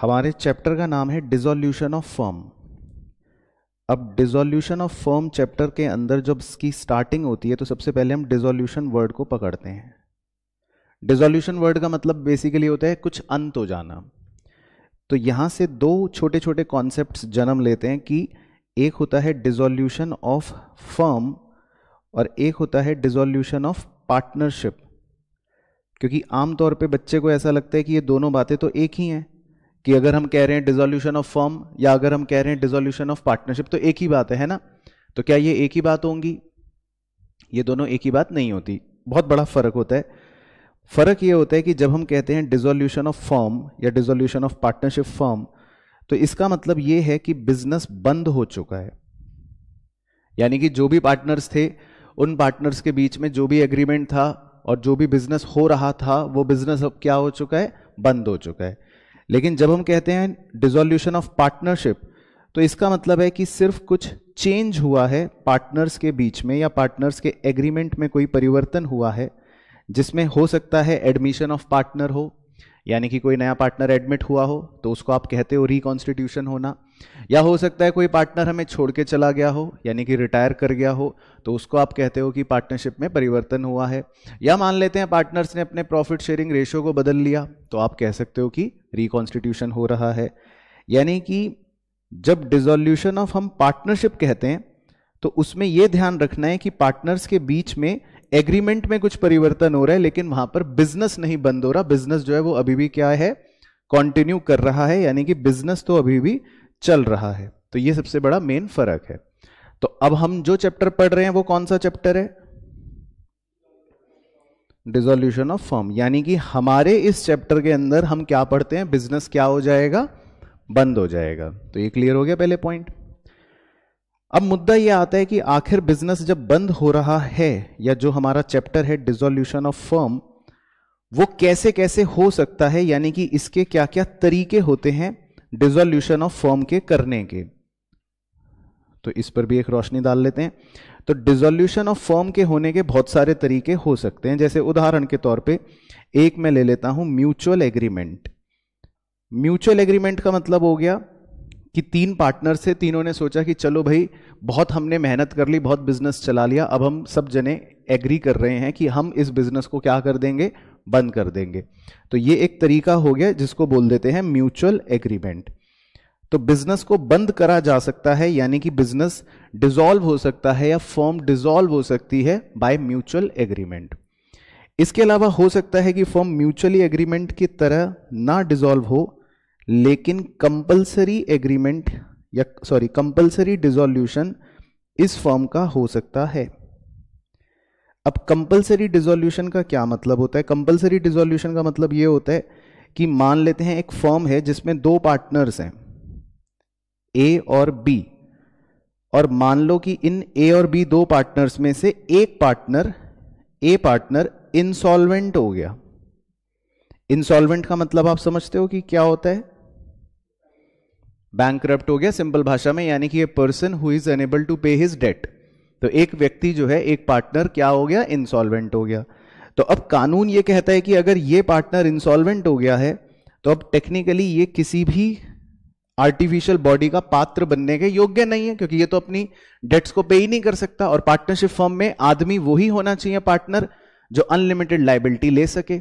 हमारे चैप्टर का नाम है डिजोल्यूशन ऑफ फर्म अब डिसोल्यूशन ऑफ फर्म चैप्टर के अंदर जब इसकी स्टार्टिंग होती है तो सबसे पहले हम डिसोल्यूशन वर्ड को पकड़ते हैं डिसोल्यूशन वर्ड का मतलब बेसिकली होता है कुछ अंत हो जाना तो यहां से दो छोटे छोटे कॉन्सेप्ट जन्म लेते हैं कि एक होता है डिजोल्यूशन ऑफ फर्म और एक होता है डिसोल्यूशन ऑफ पार्टनरशिप क्योंकि आमतौर पे बच्चे को ऐसा लगता है कि ये दोनों बातें तो एक ही हैं कि अगर हम कह रहे हैं डिजोल्यूशन ऑफ फर्म या अगर हम कह रहे हैं डिजोल्यूशन ऑफ पार्टनरशिप तो एक ही बात है, है ना तो क्या ये एक ही बात होंगी ये दोनों एक ही बात नहीं होती बहुत बड़ा फर्क होता है फर्क ये होता है कि जब हम कहते हैं डिजोल्यूशन ऑफ फर्म या डिजोल्यूशन ऑफ पार्टनरशिप फर्म तो इसका मतलब ये है कि बिजनेस बंद हो चुका है यानी कि जो भी पार्टनर्स थे उन पार्टनर्स के बीच में जो भी एग्रीमेंट था और जो भी बिजनेस हो रहा था वो बिजनेस अब क्या हो चुका है बंद हो चुका है लेकिन जब हम कहते हैं डिजोल्यूशन ऑफ पार्टनरशिप तो इसका मतलब है कि सिर्फ कुछ चेंज हुआ है पार्टनर्स के बीच में या पार्टनर्स के एग्रीमेंट में कोई परिवर्तन हुआ है जिसमें हो सकता है एडमिशन ऑफ पार्टनर हो यानी कि कोई नया पार्टनर एडमिट हुआ हो तो उसको आप कहते हो रिकॉन्स्टिट्यूशन होना या हो सकता है कोई पार्टनर हमें छोड़ के चला गया हो यानी कि रिटायर कर गया हो तो उसको आप कहते हो कि पार्टनरशिप में परिवर्तन हुआ है या मान लेते हैं पार्टनर्स ने अपने प्रॉफिट शेयरिंग रेशियो को बदल लिया तो आप कह सकते हो कि रिकॉन्स्टिट्यूशन हो रहा है यानी कि जब डिजोल्यूशन ऑफ हम पार्टनरशिप कहते हैं तो उसमें यह ध्यान रखना है कि पार्टनर्स के बीच में एग्रीमेंट में कुछ परिवर्तन हो रहा है लेकिन वहां पर बिजनेस नहीं बंद हो रहा बिजनेस जो है वो अभी भी क्या है कंटिन्यू कर रहा है यानी कि बिजनेस तो अभी भी चल रहा है तो ये सबसे बड़ा मेन फर्क है तो अब हम जो चैप्टर पढ़ रहे हैं वो कौन सा चैप्टर है डिजोल्यूशन ऑफ फर्म यानी कि हमारे इस चैप्टर के अंदर हम क्या पढ़ते हैं बिजनेस क्या हो जाएगा बंद हो जाएगा तो ये क्लियर हो गया पहले पॉइंट अब मुद्दा यह आता है कि आखिर बिजनेस जब बंद हो रहा है या जो हमारा चैप्टर है डिजोल्यूशन ऑफ फर्म वो कैसे कैसे हो सकता है यानी कि इसके क्या क्या तरीके होते हैं डिजोल्यूशन ऑफ फर्म के करने के तो इस पर भी एक रोशनी डाल लेते हैं तो डिजोल्यूशन ऑफ फर्म के होने के बहुत सारे तरीके हो सकते हैं जैसे उदाहरण के तौर पे एक मैं ले लेता हूं म्यूचुअल एग्रीमेंट म्यूचुअल एग्रीमेंट का मतलब हो गया कि तीन पार्टनर से तीनों ने सोचा कि चलो भाई बहुत हमने मेहनत कर ली बहुत बिजनेस चला लिया अब हम सब जने एग्री कर रहे हैं कि हम इस बिजनेस को क्या कर देंगे बंद कर देंगे तो ये एक तरीका हो गया जिसको बोल देते हैं म्यूचुअल एग्रीमेंट तो बिजनेस को बंद करा जा सकता है यानी कि बिजनेस डिजोल्व हो सकता है या फॉर्म डिजोल्व हो सकती है बाय म्यूचुअल एग्रीमेंट इसके अलावा हो सकता है कि फॉर्म म्यूचुअली एग्रीमेंट की तरह ना डिजोल्व हो लेकिन कंपलसरी एग्रीमेंट या सॉरी कंपलसरी डिसोल्यूशन इस फॉर्म का हो सकता है अब कंपलसरी डिसोल्यूशन का क्या मतलब होता है कंपलसरी डिसोल्यूशन का मतलब यह होता है कि मान लेते हैं एक फॉर्म है जिसमें दो पार्टनर्स हैं ए और बी और मान लो कि इन ए और बी दो पार्टनर्स में से एक पार्टनर ए पार्टनर इंसॉल्वेंट हो गया इंसॉल्वेंट का मतलब आप समझते हो कि क्या होता है बैंक हो गया सिंपल भाषा में यानी कि a person who is unable to pay his debt तो एक व्यक्ति जो है एक पार्टनर क्या हो गया इंसॉल्वेंट हो गया तो अब कानून ये कहता है कि अगर ये पार्टनर इंसॉल्वेंट हो गया है तो अब टेक्निकली ये किसी भी आर्टिफिशियल बॉडी का पात्र बनने के योग्य नहीं है क्योंकि ये तो अपनी डेट्स को पे ही नहीं कर सकता और पार्टनरशिप फॉर्म में आदमी वही होना चाहिए पार्टनर जो अनलिमिटेड लाइबिलिटी ले सके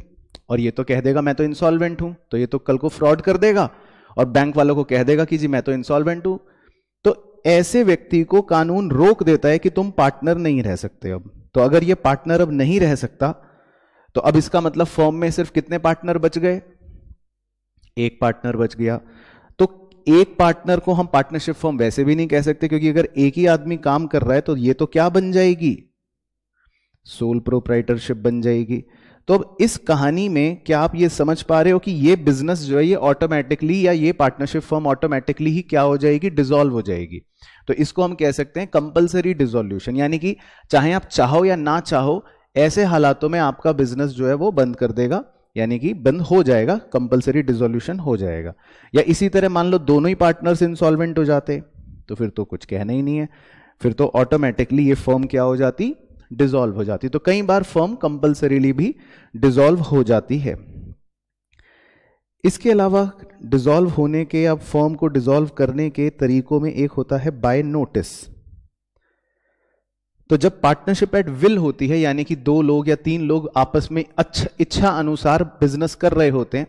और ये तो कह देगा मैं तो इंसॉल्वेंट हूं तो ये तो कल को फ्रॉड कर देगा और बैंक वालों को कह देगा कि जी मैं तो इंसॉल्वेंट हूं तो ऐसे व्यक्ति को कानून रोक देता है कि तुम पार्टनर नहीं रह सकते अब तो अगर ये पार्टनर अब नहीं रह सकता तो अब इसका मतलब फर्म में सिर्फ कितने पार्टनर बच गए एक पार्टनर बच गया तो एक पार्टनर को हम पार्टनरशिप फॉर्म वैसे भी नहीं कह सकते क्योंकि अगर एक ही आदमी काम कर रहा है तो ये तो क्या बन जाएगी सोल प्रोप्राइटरशिप बन जाएगी तो अब इस कहानी में क्या आप ये समझ पा रहे हो कि ये बिजनेस जो है ये ऑटोमेटिकली या ये पार्टनरशिप फर्म ऑटोमेटिकली ही क्या हो जाएगी डिजोल्व हो जाएगी तो इसको हम कह सकते हैं कंपलसरी डिजोल्यूशन यानी कि चाहे आप चाहो या ना चाहो ऐसे हालातों में आपका बिजनेस जो है वो बंद कर देगा यानी कि बंद हो जाएगा कंपलसरी डिजोल्यूशन हो जाएगा या इसी तरह मान लो दोनों ही पार्टनर्स इंसॉल्वेंट हो जाते तो फिर तो कुछ कहना ही नहीं है फिर तो ऑटोमेटिकली ये फर्म क्या हो जाती डिजोल्व हो जाती है तो कई बार फर्म कंपल्सरीली भी डिजोल्व हो जाती है इसके अलावा डिजोल्व होने के या फॉर्म को डिजोल्व करने के तरीकों में एक होता है बाय नोटिस तो जब पार्टनरशिप एट विल होती है यानी कि दो लोग या तीन लोग आपस में अच्छा इच्छा अनुसार बिजनेस कर रहे होते हैं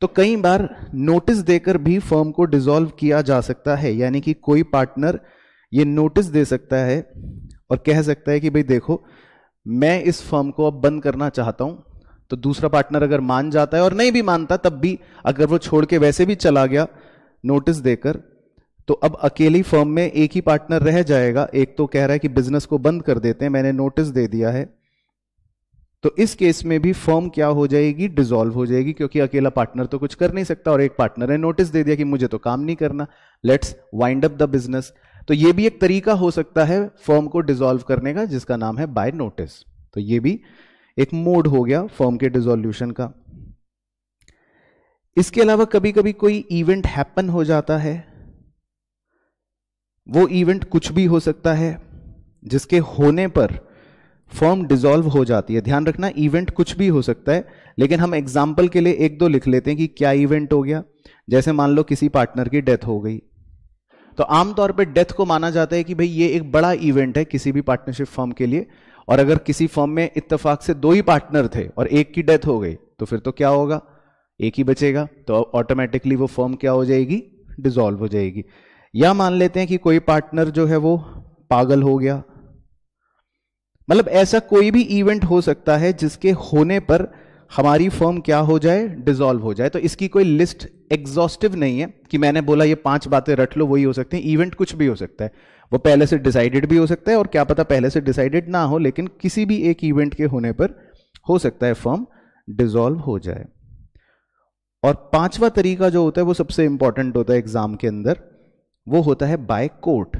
तो कई बार नोटिस देकर भी फर्म को डिजोल्व किया जा सकता है यानी कि कोई पार्टनर ये नोटिस दे सकता है और कह सकता है कि भाई देखो मैं इस फर्म को अब बंद करना चाहता हूं तो दूसरा पार्टनर अगर मान जाता है और नहीं भी मानता तब भी अगर वो छोड़ के वैसे भी चला गया नोटिस देकर तो अब अकेली फर्म में एक ही पार्टनर रह जाएगा एक तो कह रहा है कि बिजनेस को बंद कर देते हैं मैंने नोटिस दे दिया है तो इस केस में भी फर्म क्या हो जाएगी डिसॉल्व हो जाएगी क्योंकि अकेला पार्टनर तो कुछ कर नहीं सकता और एक पार्टनर ने नोटिस दे दिया कि मुझे तो काम नहीं करना let's wind up the business तो ये भी एक तरीका हो सकता है फर्म को डिसॉल्व करने का जिसका नाम है बाय नोटिस तो ये भी एक मोड हो गया फर्म के डिजोल्यूशन का इसके अलावा कभी कभी कोई इवेंट हैपन हो जाता है वो इवेंट कुछ भी हो सकता है जिसके होने पर फॉर्म डिसॉल्व हो जाती है ध्यान रखना इवेंट कुछ भी हो सकता है लेकिन हम एग्जाम्पल के लिए एक दो लिख लेते हैं कि क्या इवेंट हो गया जैसे मान लो किसी पार्टनर की डेथ हो गई तो आमतौर पर डेथ को माना जाता है कि भाई ये एक बड़ा इवेंट है किसी भी पार्टनरशिप फर्म के लिए और अगर किसी फर्म में इत्तेफाक से दो ही पार्टनर थे और एक की डेथ हो गई तो फिर तो क्या होगा एक ही बचेगा तो ऑटोमेटिकली वो फर्म क्या हो जाएगी डिजोल्व हो जाएगी या मान लेते हैं कि कोई पार्टनर जो है वो पागल हो गया मतलब ऐसा कोई भी इवेंट हो सकता है जिसके होने पर हमारी फर्म क्या हो जाए डिजोल्व हो जाए तो इसकी कोई लिस्ट एग्जॉस्टिव नहीं है कि मैंने बोला ये पांच बातें रट लो वही हो सकती हैं इवेंट कुछ भी हो सकता है वो पहले से डिसाइडेड भी हो सकता है और क्या पता पहले से डिसाइडेड ना हो लेकिन किसी भी एक इवेंट के होने पर हो सकता है फर्म डिजोल्व हो जाए और पांचवा तरीका जो होता है वो सबसे इंपॉर्टेंट होता है एग्जाम के अंदर वो होता है बाय कोर्ट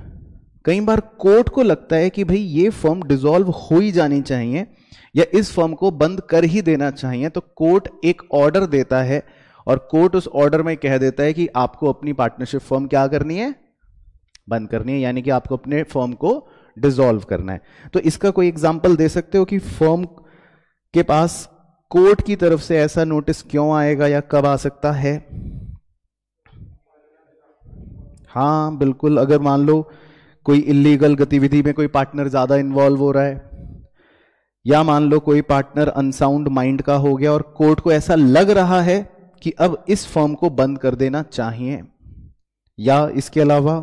कई बार कोर्ट को लगता है कि भाई ये फर्म डिजोल्व हो ही जानी चाहिए या इस फर्म को बंद कर ही देना चाहिए तो कोर्ट एक ऑर्डर देता है और कोर्ट उस ऑर्डर में कह देता है कि आपको अपनी पार्टनरशिप फर्म क्या करनी है बंद करनी है यानी कि आपको अपने फर्म को डिजोल्व करना है तो इसका कोई एग्जाम्पल दे सकते हो कि फर्म के पास कोर्ट की तरफ से ऐसा नोटिस क्यों आएगा या कब आ सकता है हाँ बिल्कुल अगर मान लो कोई इलीगल गतिविधि में कोई पार्टनर ज्यादा इन्वॉल्व हो रहा है या मान लो कोई पार्टनर अनसाउंड माइंड का हो गया और कोर्ट को ऐसा लग रहा है कि अब इस फर्म को बंद कर देना चाहिए या इसके अलावा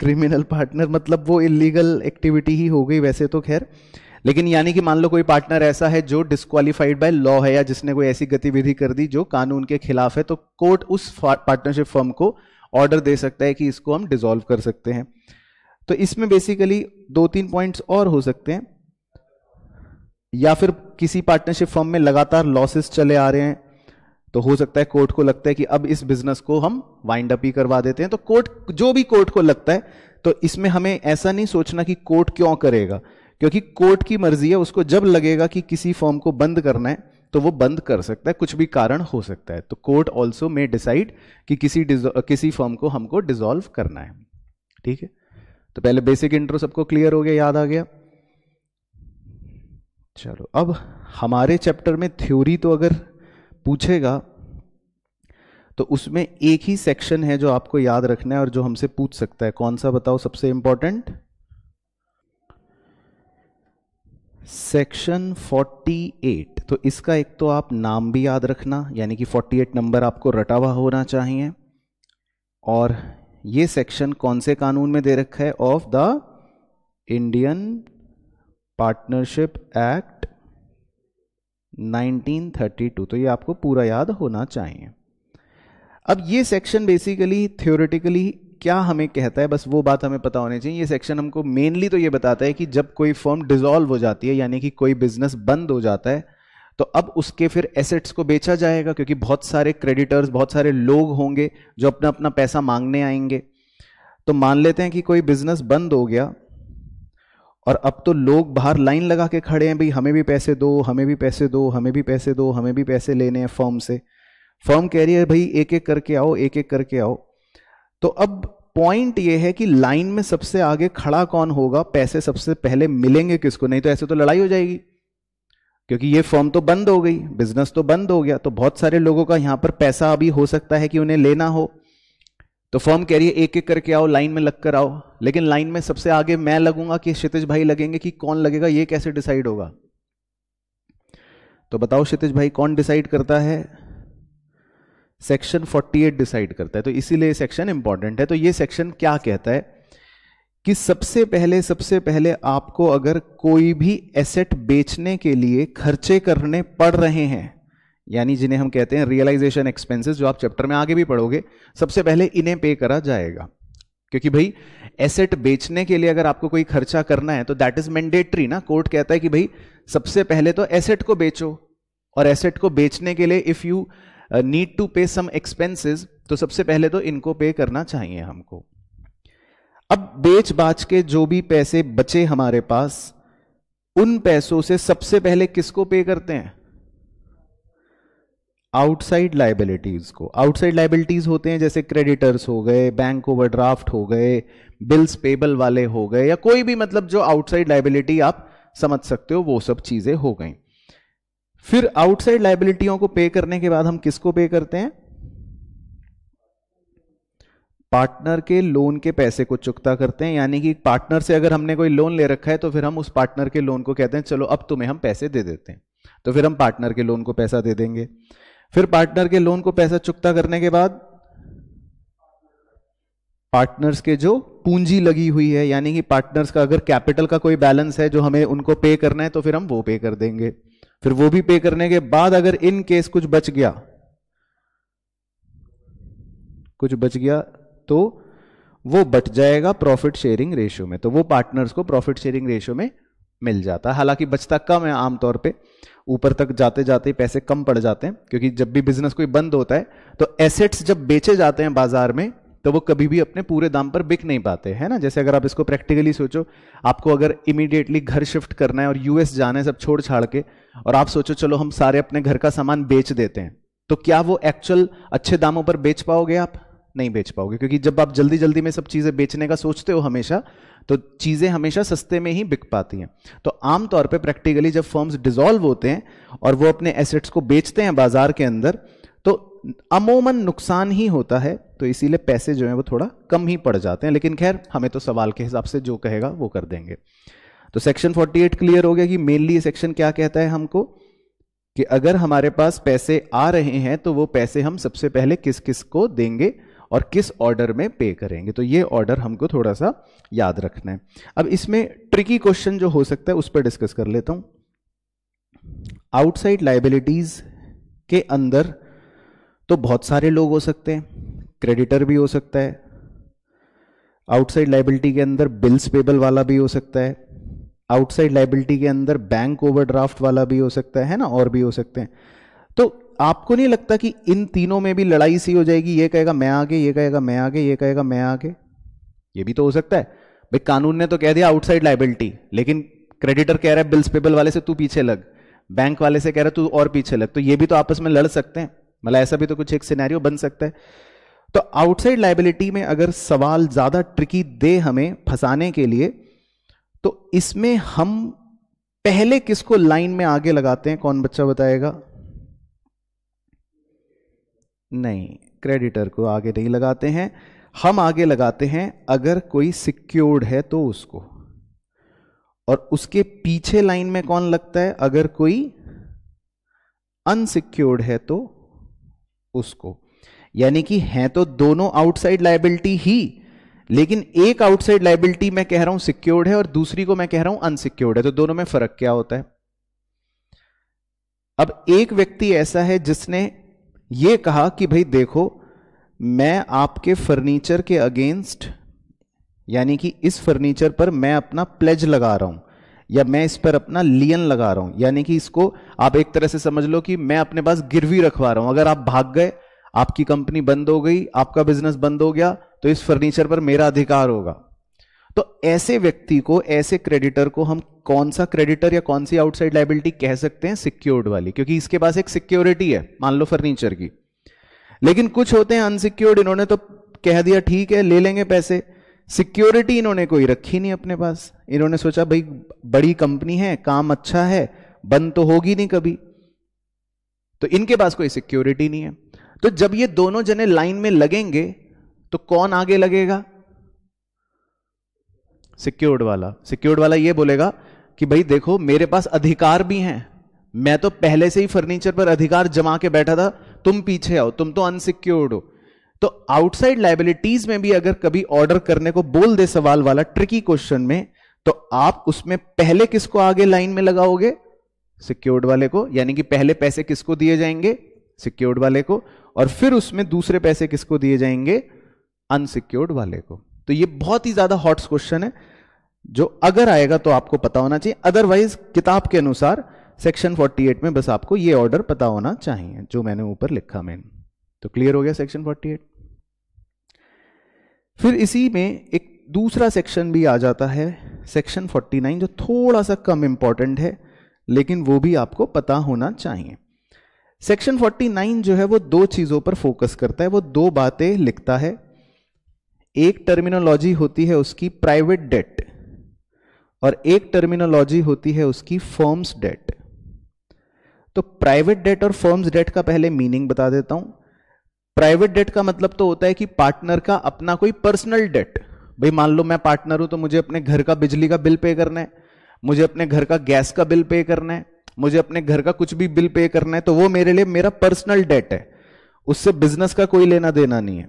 क्रिमिनल पार्टनर मतलब वो इलीगल एक्टिविटी ही हो गई वैसे तो खैर लेकिन यानी कि मान लो कोई पार्टनर ऐसा है जो डिस्कालीफाइड बाय लॉ है या जिसने कोई ऐसी गतिविधि कर दी जो कानून के खिलाफ है तो कोर्ट उस पार्टनरशिप फर्म को ऑर्डर दे सकता है कि इसको हम डिसॉल्व कर सकते हैं तो इसमें बेसिकली दो तीन पॉइंट्स और हो सकते हैं या फिर किसी पार्टनरशिप फर्म में लगातार लॉसेस चले आ रहे हैं तो हो सकता है कोर्ट को लगता है कि अब इस बिजनेस को हम वाइंड अप ही करवा देते हैं तो कोर्ट जो भी कोर्ट को लगता है तो इसमें हमें ऐसा नहीं सोचना कि कोर्ट क्यों करेगा क्योंकि कोर्ट की मर्जी है उसको जब लगेगा कि किसी फॉर्म को बंद करना है तो वो बंद कर सकता है कुछ भी कारण हो सकता है तो कोर्ट ऑल्सो मे डिसाइड कि किसी किसी फॉर्म को हमको डिजोल्व करना है ठीक है तो पहले बेसिक इंट्रो सबको क्लियर हो गया याद आ गया चलो अब हमारे चैप्टर में थ्योरी तो अगर पूछेगा तो उसमें एक ही सेक्शन है जो आपको याद रखना है और जो हमसे पूछ सकता है कौन सा बताओ सबसे इंपॉर्टेंट सेक्शन 48 तो इसका एक तो आप नाम भी याद रखना यानी कि 48 नंबर आपको रटा हुआ होना चाहिए और ये सेक्शन कौन से कानून में दे रखा है of the Indian partnership act 1932 तो ये आपको पूरा याद होना चाहिए अब ये सेक्शन बेसिकली थ्योरेटिकली क्या हमें कहता है बस वो बात हमें पता होनी चाहिए ये सेक्शन हमको मेनली तो ये बताता है कि जब कोई फर्म डिजोल्व हो जाती है यानी कि कोई बिजनेस बंद हो जाता है तो अब उसके फिर एसेट्स को बेचा जाएगा क्योंकि बहुत सारे क्रेडिटर्स बहुत सारे लोग होंगे जो अपना अपना पैसा मांगने आएंगे तो मान लेते हैं कि कोई बिजनेस बंद हो गया और अब तो लोग बाहर लाइन लगा के खड़े हैं भाई हमें भी पैसे दो हमें भी पैसे दो हमें भी पैसे दो हमें भी पैसे लेने हैं फॉर्म से फॉर्म कह रही है भाई एक एक करके आओ एक एक करके आओ तो अब पॉइंट ये है कि लाइन में सबसे आगे खड़ा कौन होगा पैसे सबसे पहले मिलेंगे किसको नहीं तो ऐसे तो लड़ाई हो जाएगी क्योंकि ये फॉर्म तो बंद हो गई बिजनेस तो बंद हो गया तो बहुत सारे लोगों का यहां पर पैसा अभी हो सकता है कि उन्हें लेना हो तो फॉर्म कह रही है एक एक करके आओ लाइन में लगकर आओ लेकिन लाइन में सबसे आगे मैं लगूंगा कि क्षितिज भाई लगेंगे कि कौन लगेगा ये कैसे डिसाइड होगा तो बताओ क्षितिज भाई कौन डिसाइड करता है सेक्शन 48 डिसाइड करता है तो इसीलिए सेक्शन इंपॉर्टेंट है तो ये सेक्शन क्या कहता है कि सबसे पहले सबसे पहले आपको अगर कोई भी एसेट बेचने के लिए खर्चे करने पड़ रहे हैं यानी जिन्हें हम कहते हैं रियलाइजेशन एक्सपेंसेस जो आप चैप्टर में आगे भी पढ़ोगे सबसे पहले इन्हें पे करा जाएगा क्योंकि भाई एसेट बेचने के लिए अगर आपको कोई खर्चा करना है तो दैट इज मैंडेटरी ना कोर्ट कहता है कि भाई सबसे पहले तो एसेट को बेचो और एसेट को बेचने के लिए इफ यू नीड टू पे सम एक्सपेंसेस तो सबसे पहले तो इनको पे करना चाहिए हमको अब बेच बाच के जो भी पैसे बचे हमारे पास उन पैसों से सबसे पहले किसको पे करते हैं आउटसाइड लाइबिलिटीज को आउटसाइड लाइबिलिटीज होते हैं जैसे क्रेडिटर्स हो गए बैंक ओवरड्राफ्ट हो गए बिल्स पेबल वाले हो गए या कोई भी मतलब जो आउटसाइड लाइबिलिटी आप समझ सकते हो वो सब चीजें हो गई फिर आउटसाइड लाइबिलिटियों को पे करने के बाद हम किसको पे करते हैं पार्टनर के लोन के पैसे को चुकता करते हैं यानी कि पार्टनर से अगर हमने कोई लोन ले रखा है तो फिर हम उस पार्टनर के लोन को कहते हैं चलो अब तुम्हें हम पैसे दे देते हैं तो फिर हम पार्टनर के लोन को पैसा दे देंगे फिर पार्टनर के लोन को पैसा चुकता करने के बाद पार्टनर्स के जो पूंजी लगी हुई है यानी कि पार्टनर्स का अगर कैपिटल का कोई बैलेंस है जो हमें उनको पे करना है तो फिर हम वो पे कर देंगे फिर वो भी पे करने के बाद अगर इन केस कुछ बच गया कुछ बच गया तो वो बट जाएगा प्रॉफिट शेयरिंग रेशियो में तो वो पार्टनर्स को प्रॉफिट शेयरिंग रेशियो में मिल जाता है हालांकि बचता कम है आमतौर पे ऊपर तक जाते जाते पैसे कम पड़ जाते हैं क्योंकि जब भी बिजनेस कोई बंद होता है तो एसेट्स जब बेचे जाते हैं बाजार में तो वो कभी भी अपने पूरे दाम पर बिक नहीं पाते है ना जैसे अगर आप इसको प्रैक्टिकली सोचो आपको अगर इमीडिएटली घर शिफ्ट करना है और यूएस जाना है सब छोड़ छाड़ के और आप सोचो चलो हम सारे अपने घर का सामान बेच देते हैं तो क्या वो एक्चुअल अच्छे दामों पर बेच पाओगे आप नहीं बेच पाओगे क्योंकि जब आप जल्दी जल्दी में सब चीज़ें बेचने का सोचते हो हमेशा तो चीज़ें हमेशा सस्ते में ही बिक पाती हैं तो आमतौर पे प्रैक्टिकली जब फर्म्स डिजॉल्व होते हैं और वो अपने एसेट्स को बेचते हैं बाजार के अंदर तो अमूमन नुकसान ही होता है तो इसीलिए पैसे जो है वो थोड़ा कम ही पड़ जाते हैं लेकिन खैर हमें तो सवाल के हिसाब से जो कहेगा वो कर देंगे तो सेक्शन 48 क्लियर हो गया कि मेनली सेक्शन क्या कहता है हमको कि अगर हमारे पास पैसे आ रहे हैं तो वो पैसे हम सबसे पहले किस किस को देंगे और किस ऑर्डर में पे करेंगे तो ये ऑर्डर हमको थोड़ा सा याद रखना है अब इसमें ट्रिकी क्वेश्चन जो हो सकता है उस पर डिस्कस कर लेता हूं आउटसाइड लाइबिलिटीज के अंदर तो बहुत सारे लोग हो सकते हैं क्रेडिटर भी हो सकता है आउटसाइड लाइबिलिटी के अंदर बिल्स पेबल वाला भी हो सकता है आउटसाइड लाइबिलिटी के अंदर बैंक ओवरड्राफ्ट वाला भी हो सकता है ना और भी हो सकते हैं तो आपको नहीं लगता कि इन तीनों में भी लड़ाई सी हो जाएगी ये कहेगा मैं आगे ये कहेगा मैं आगे ये कहेगा मैं आगे ये भी तो हो सकता है भाई कानून ने तो कह दिया आउटसाइड लाइबिलिटी लेकिन क्रेडिटर कह रहा है बिल्स पेबल वाले से तू पीछे लग बैंक वाले से कह रहा है तू और पीछे लग तो ये भी तो आपस में लड़ सकते हैं मतलब ऐसा भी तो कुछ एक सिनेरियो बन सकता है तो आउटसाइड लाइबिलिटी में अगर सवाल ज्यादा ट्रिकी दे हमें फंसाने के लिए तो इसमें हम पहले किसको लाइन में आगे लगाते हैं कौन बच्चा बताएगा नहीं क्रेडिटर को आगे नहीं लगाते हैं हम आगे लगाते हैं अगर कोई सिक्योर्ड है तो उसको और उसके पीछे लाइन में कौन लगता है अगर कोई अनसिक्योर्ड है तो उसको यानी कि है तो दोनों आउटसाइड लाइबिलिटी ही लेकिन एक आउटसाइड लाइबिलिटी मैं कह रहा हूं सिक्योर्ड है और दूसरी को मैं कह रहा हूं अनसिक्योर्ड है तो दोनों में फर्क क्या होता है अब एक व्यक्ति ऐसा है जिसने ये कहा कि भाई देखो मैं आपके फर्नीचर के अगेंस्ट यानी कि इस फर्नीचर पर मैं अपना प्लेज लगा रहा हूं या मैं इस पर अपना लियन लगा रहा हूं यानी कि इसको आप एक तरह से समझ लो कि मैं अपने पास गिरवी रखवा रहा हूं अगर आप भाग गए आपकी कंपनी बंद हो गई आपका बिजनेस बंद हो गया तो इस फर्नीचर पर मेरा अधिकार होगा तो ऐसे व्यक्ति को ऐसे क्रेडिटर को हम कौन सा क्रेडिटर या कौन सी आउटसाइड लाइबिलिटी कह सकते हैं सिक्योर्ड वाली क्योंकि इसके पास एक सिक्योरिटी है मान लो फर्नीचर की लेकिन कुछ होते हैं अनसिक्योर्ड इन्होंने तो कह दिया ठीक है ले लेंगे पैसे सिक्योरिटी इन्होंने कोई रखी नहीं अपने पास इन्होंने सोचा भाई बड़ी कंपनी है काम अच्छा है बंद तो होगी नहीं कभी तो इनके पास कोई सिक्योरिटी नहीं है तो जब ये दोनों जने लाइन में लगेंगे तो कौन आगे लगेगा सिक्योर्ड वाला सिक्योर्ड वाला ये बोलेगा कि भाई देखो मेरे पास अधिकार भी हैं मैं तो पहले से ही फर्नीचर पर अधिकार जमा के बैठा था तुम पीछे आओ तुम तो अनसिक्योर्ड हो तो आउटसाइड लाइबिलिटीज में भी अगर कभी ऑर्डर करने को बोल दे सवाल वाला ट्रिकी क्वेश्चन में तो आप उसमें पहले किसको आगे लाइन में लगाओगे सिक्योर्ड वाले को यानी कि पहले पैसे किसको दिए जाएंगे सिक्योर्ड वाले को और फिर उसमें दूसरे पैसे किसको दिए जाएंगे अनसिक्योर्ड वाले को तो ये बहुत ही ज्यादा हॉट क्वेश्चन है जो अगर आएगा तो आपको पता होना चाहिए अदरवाइज किताब के अनुसार सेक्शन 48 में बस आपको ये ऑर्डर पता होना चाहिए जो मैंने ऊपर लिखा मैंने तो क्लियर हो गया सेक्शन 48 फिर इसी में एक दूसरा सेक्शन भी आ जाता है सेक्शन 49 जो थोड़ा सा कम इंपॉर्टेंट है लेकिन वो भी आपको पता होना चाहिए सेक्शन 49 जो है वो दो चीज़ों पर फोकस करता है वो दो बातें लिखता है एक टर्मिनोलॉजी होती है उसकी प्राइवेट डेट और एक टर्मिनोलॉजी होती है उसकी फर्म्स डेट तो प्राइवेट डेट और फर्म्स डेट का पहले मीनिंग बता देता हूं प्राइवेट डेट का मतलब तो होता है कि पार्टनर का अपना कोई पर्सनल डेट भाई मान लो मैं पार्टनर हूं तो मुझे अपने घर का बिजली का बिल पे करना है मुझे अपने घर का गैस का बिल पे करना है मुझे अपने घर का कुछ भी बिल पे करना है तो वो मेरे लिए मेरा पर्सनल डेट है उससे बिजनेस का कोई लेना देना नहीं है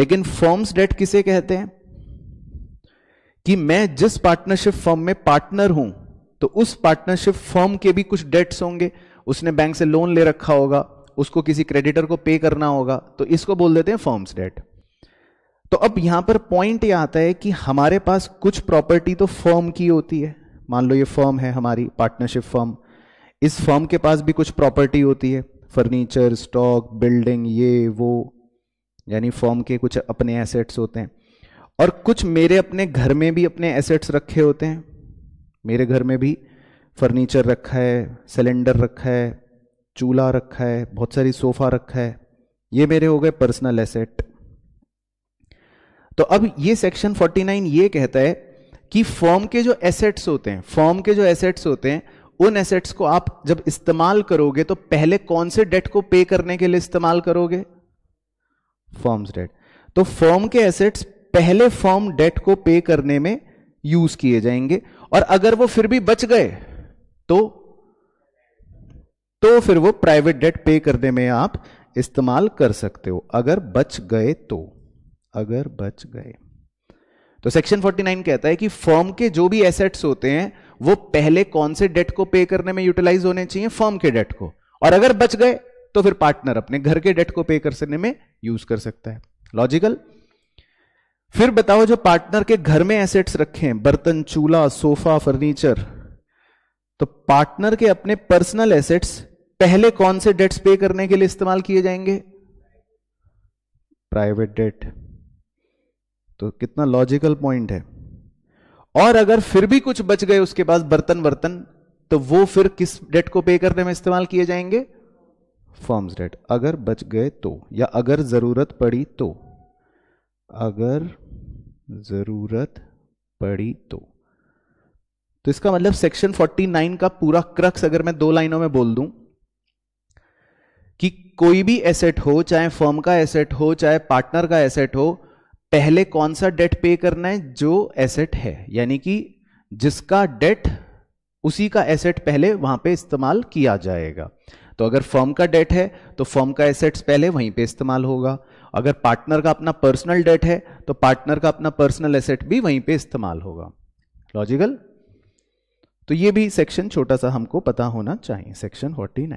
लेकिन फॉर्म्स डेट किसे कहते हैं कि मैं जिस पार्टनरशिप फर्म में पार्टनर हूं तो उस पार्टनरशिप फर्म के भी कुछ डेट्स होंगे उसने बैंक से लोन ले रखा होगा उसको किसी क्रेडिटर को पे करना होगा तो इसको बोल देते हैं फर्म्स डेट तो अब यहां पर पॉइंट यह आता है कि हमारे पास कुछ प्रॉपर्टी तो फर्म की होती है मान लो ये फर्म है हमारी पार्टनरशिप फर्म इस फर्म के पास भी कुछ प्रॉपर्टी होती है फर्नीचर स्टॉक बिल्डिंग ये वो यानी फर्म के कुछ अपने एसेट्स होते हैं और कुछ मेरे अपने घर में भी अपने एसेट्स रखे होते हैं मेरे घर में भी फर्नीचर रखा है सिलेंडर रखा है चूल्हा रखा है बहुत सारी सोफा रखा है ये मेरे हो गए पर्सनल एसेट तो अब ये सेक्शन 49 ये कहता है कि फॉर्म के जो एसेट्स होते हैं फॉर्म के जो एसेट्स होते हैं उन एसेट्स को आप जब इस्तेमाल करोगे तो पहले कौन से डेट को पे करने के लिए इस्तेमाल करोगे फॉर्म्स डेट तो फॉर्म के एसेट्स पहले फॉर्म डेट को पे करने में यूज किए जाएंगे और अगर वो फिर भी बच गए तो तो फिर वो प्राइवेट डेट पे करने में आप इस्तेमाल कर सकते हो अगर बच गए तो अगर बच गए तो सेक्शन 49 कहता है कि फॉर्म के जो भी एसेट्स होते हैं वो पहले कौन से डेट को पे करने में यूटिलाइज होने चाहिए फॉर्म के डेट को और अगर बच गए तो फिर पार्टनर अपने घर के डेट को पे करने में यूज कर सकता है लॉजिकल फिर बताओ जो पार्टनर के घर में एसेट्स रखे हैं बर्तन चूल्हा सोफा फर्नीचर तो पार्टनर के अपने पर्सनल एसेट्स पहले कौन से डेट्स पे करने के लिए इस्तेमाल किए जाएंगे प्राइवेट डेट तो कितना लॉजिकल पॉइंट है और अगर फिर भी कुछ बच गए उसके पास बर्तन वर्तन तो वो फिर किस डेट को पे करने में इस्तेमाल किए जाएंगे फॉर्म्स डेट अगर बच गए तो या अगर जरूरत पड़ी तो अगर ज़रूरत पड़ी तो तो इसका मतलब सेक्शन 49 का पूरा क्रक्स अगर मैं दो लाइनों में बोल दूं कि कोई भी एसेट हो चाहे फर्म का एसेट हो चाहे पार्टनर का एसेट हो पहले कौन सा डेट पे करना है जो एसेट है यानी कि जिसका डेट उसी का एसेट पहले वहां पे इस्तेमाल किया जाएगा तो अगर फर्म का डेट है तो फर्म का एसेट्स पहले वहीं पे इस्तेमाल होगा अगर पार्टनर का अपना पर्सनल डेट है तो पार्टनर का अपना पर्सनल एसेट भी वहीं पे इस्तेमाल होगा लॉजिकल तो ये भी सेक्शन छोटा सा हमको पता होना चाहिए सेक्शन 49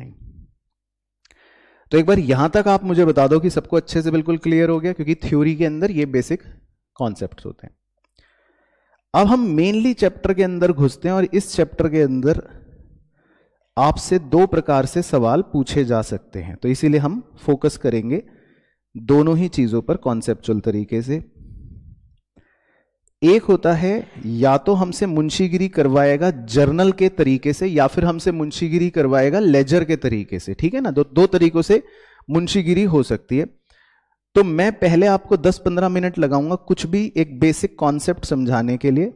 तो एक बार यहां तक आप मुझे बता दो कि सबको अच्छे से बिल्कुल क्लियर हो गया क्योंकि थ्योरी के अंदर ये बेसिक कॉन्सेप्ट होते हैं अब हम मेनली चैप्टर के अंदर घुसते हैं और इस चैप्टर के अंदर आपसे दो प्रकार से सवाल पूछे जा सकते हैं तो इसीलिए हम फोकस करेंगे दोनों ही चीजों पर कॉन्सेप्चुअल तरीके से एक होता है या तो हमसे मुंशीगिरी करवाएगा जर्नल के तरीके से या फिर हमसे मुंशीगिरी करवाएगा लेजर के तरीके से ठीक है ना दो दो तरीकों से मुंशीगिरी हो सकती है तो मैं पहले आपको 10-15 मिनट लगाऊंगा कुछ भी एक बेसिक कॉन्सेप्ट समझाने के लिए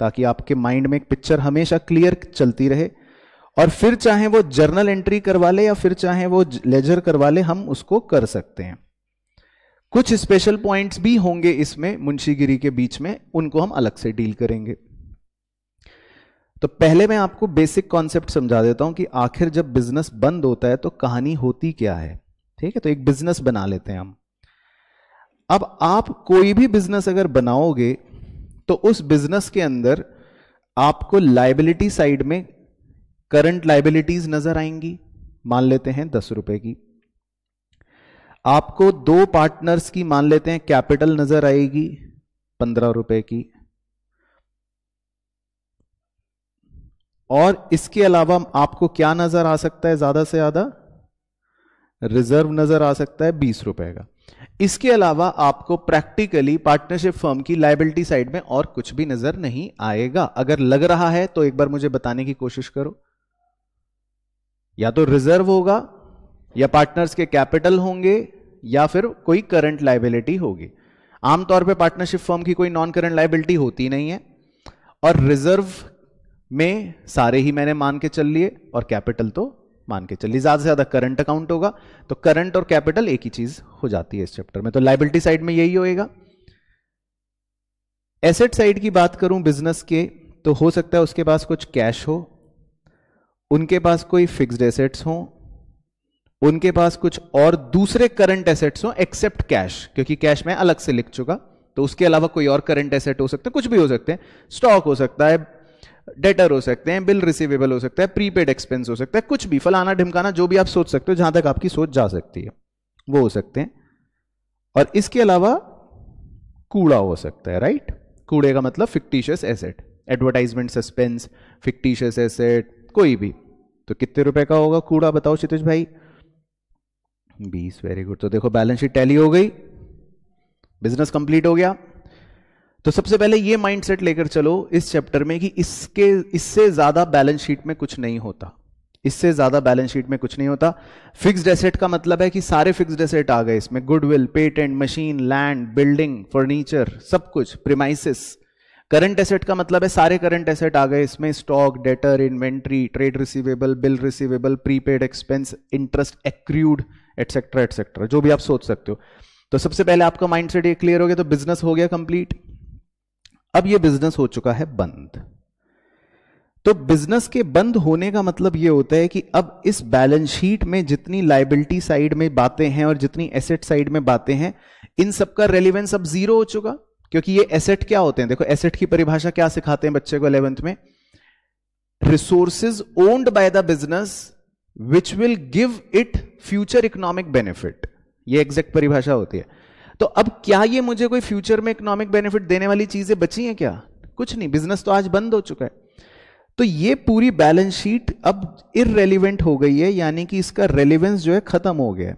ताकि आपके माइंड में एक पिक्चर हमेशा क्लियर चलती रहे और फिर चाहे वो जर्नल एंट्री करवा ले या फिर चाहे वो लेजर करवा ले हम उसको कर सकते हैं कुछ स्पेशल पॉइंट्स भी होंगे इसमें मुंशीगिरी के बीच में उनको हम अलग से डील करेंगे तो पहले मैं आपको बेसिक कॉन्सेप्ट समझा देता हूं कि आखिर जब बिजनेस बंद होता है तो कहानी होती क्या है ठीक है तो एक बिजनेस बना लेते हैं हम अब आप कोई भी बिजनेस अगर बनाओगे तो उस बिजनेस के अंदर आपको लाइबिलिटी साइड में करंट लाइबिलिटीज नजर आएंगी मान लेते हैं दस रुपए की आपको दो पार्टनर्स की मान लेते हैं कैपिटल नजर आएगी पंद्रह रुपए की और इसके अलावा आपको क्या नजर आ सकता है ज्यादा से ज्यादा रिजर्व नजर आ सकता है बीस रुपए का इसके अलावा आपको प्रैक्टिकली पार्टनरशिप फर्म की लाइबिलिटी साइड में और कुछ भी नजर नहीं आएगा अगर लग रहा है तो एक बार मुझे बताने की कोशिश करो या तो रिजर्व होगा या पार्टनर्स के कैपिटल होंगे या फिर कोई करंट लाइबिलिटी होगी आमतौर पे पार्टनरशिप फर्म की कोई नॉन करंट लाइबिलिटी होती नहीं है और रिजर्व में सारे ही मैंने मान के चल लिए और कैपिटल तो मान के चलिए ज्यादा से ज्यादा करंट अकाउंट होगा तो करंट और कैपिटल एक ही चीज हो जाती है इस चैप्टर में तो लाइबिलिटी साइड में यही होएगा एसेट साइड की बात करूं बिजनेस के तो हो सकता है उसके पास कुछ कैश हो उनके पास कोई फिक्स्ड एसेट्स हों उनके पास कुछ और दूसरे करंट एसेट्स हो एक्सेप्ट कैश क्योंकि कैश मैं अलग से लिख चुका तो उसके अलावा कोई और करंट एसेट हो सकता है कुछ भी हो सकते हैं स्टॉक हो सकता है डेटर हो सकते हैं बिल रिसीवेबल हो सकता है प्रीपेड एक्सपेंस हो सकता है कुछ भी फलाना ढिमकाना जो भी आप सोच सकते हो जहां तक आपकी सोच जा सकती है वो हो सकते हैं और इसके अलावा कूड़ा हो सकता है राइट कूड़े का मतलब fictitious asset advertisement suspense fictitious asset कोई भी तो कितने रुपए का होगा कूड़ा बताओ क्षितिश भाई बीस वेरी गुड तो देखो बैलेंस शीट टैली हो गई बिजनेस कंप्लीट हो गया तो सबसे पहले ये माइंडसेट लेकर चलो इस चैप्टर में कि इसके इससे ज्यादा बैलेंस शीट में कुछ नहीं होता इससे ज्यादा बैलेंस शीट में कुछ नहीं होता फिक्स्ड एसेट का मतलब है कि सारे फिक्स्ड एसेट आ गए इसमें goodwill patent machine land building furniture सब कुछ प्रिमाइसिस करंट एसेट का मतलब है सारे करंट एसेट आ गए इसमें stock debtor inventory trade receivable bill receivable prepaid expense interest accrued etcetera etcetera जो भी आप सोच सकते हो तो सबसे पहले आपका माइंड सेट क्लियर हो गया तो बिजनेस हो गया कंप्लीट अब ये बिजनेस हो चुका है बंद तो बिजनेस के बंद होने का मतलब यह होता है कि अब इस बैलेंस शीट में जितनी लाइबिलिटी साइड में बातें हैं और जितनी एसेट साइड में बातें हैं इन सबका रेलिवेंस अब जीरो हो चुका क्योंकि ये एसेट क्या होते हैं देखो एसेट की परिभाषा क्या सिखाते हैं बच्चे को इलेवेंथ में resources owned by the business which will give it future economic benefit ये एग्जैक्ट परिभाषा होती है तो अब क्या ये मुझे कोई फ्यूचर में इकोनॉमिक बेनिफिट देने वाली चीजें बची हैं क्या कुछ नहीं बिजनेस तो आज बंद हो चुका है तो ये पूरी बैलेंस शीट अब इरेलीवेंट हो गई है यानी कि इसका रेलिवेंस जो है खत्म हो गया है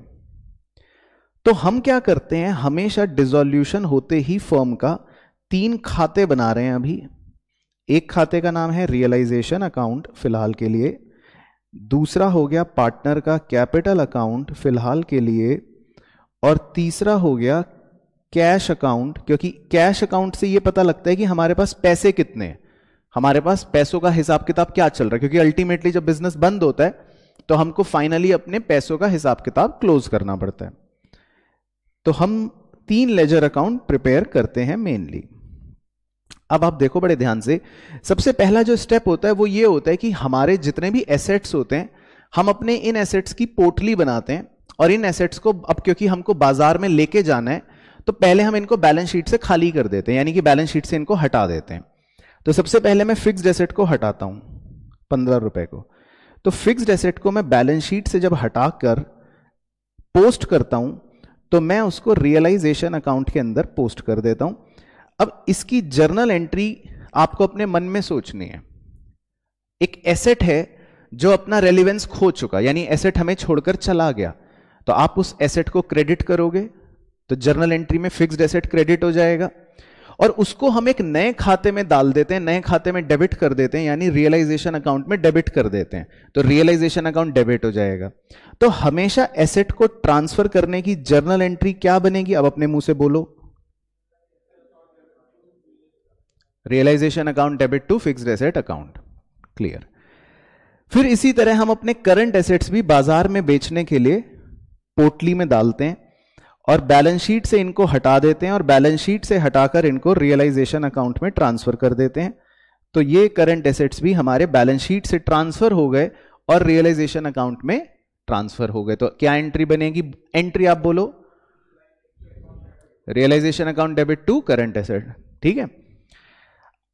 तो हम क्या करते हैं हमेशा डिजोल्यूशन होते ही फर्म का तीन खाते बना रहे हैं अभी एक खाते का नाम है रियलाइजेशन अकाउंट फिलहाल के लिए दूसरा हो गया पार्टनर का कैपिटल अकाउंट फिलहाल के लिए और तीसरा हो गया कैश अकाउंट क्योंकि कैश अकाउंट से यह पता लगता है कि हमारे पास पैसे कितने हैं हमारे पास पैसों का हिसाब किताब क्या चल रहा है क्योंकि अल्टीमेटली जब बिजनेस बंद होता है तो हमको फाइनली अपने पैसों का हिसाब किताब क्लोज करना पड़ता है तो हम तीन लेजर अकाउंट प्रिपेयर करते हैं मेनली अब आप देखो बड़े ध्यान से सबसे पहला जो स्टेप होता है वो ये होता है कि हमारे जितने भी एसेट्स होते हैं हम अपने इन एसेट्स की पोटली बनाते हैं और इन एसेट्स को अब क्योंकि हमको बाजार में लेके जाना है तो पहले हम इनको बैलेंस शीट से खाली कर देते हैं यानी कि बैलेंस शीट से इनको हटा देते हैं तो सबसे पहले मैं फिक्स्ड एसेट को हटाता हूं पंद्रह रुपए को तो फिक्स्ड एसेट को मैं बैलेंस शीट से जब हटा कर पोस्ट करता हूं तो मैं उसको रियलाइजेशन अकाउंट के अंदर पोस्ट कर देता हूं अब इसकी जर्नल एंट्री आपको अपने मन में सोचनी है एक एसेट है जो अपना रेलिवेंस खो चुका यानी एसेट हमें छोड़कर चला गया तो आप उस एसेट को क्रेडिट करोगे तो जर्नल एंट्री में फिक्स्ड एसेट क्रेडिट हो जाएगा और उसको हम एक नए खाते में डाल देते हैं नए खाते में डेबिट कर देते हैं यानी रियलाइजेशन अकाउंट में डेबिट कर देते हैं तो रियलाइजेशन अकाउंट डेबिट हो जाएगा तो हमेशा एसेट को ट्रांसफर करने की जर्नल एंट्री क्या बनेगी अब अपने मुंह से बोलो realisation account debit to fixed asset account clear फिर इसी तरह हम अपने करंट एसेट्स भी बाजार में बेचने के लिए पोटली में डालते हैं और बैलेंस शीट से इनको हटा देते हैं और बैलेंस शीट से हटाकर इनको रियलाइजेशन अकाउंट में ट्रांसफर कर देते हैं तो ये करंट एसेट्स भी हमारे बैलेंस शीट से ट्रांसफर हो गए और रियलाइजेशन अकाउंट में ट्रांसफर हो गए तो क्या एंट्री बनेगी एंट्री आप बोलो realisation account debit to current asset ठीक है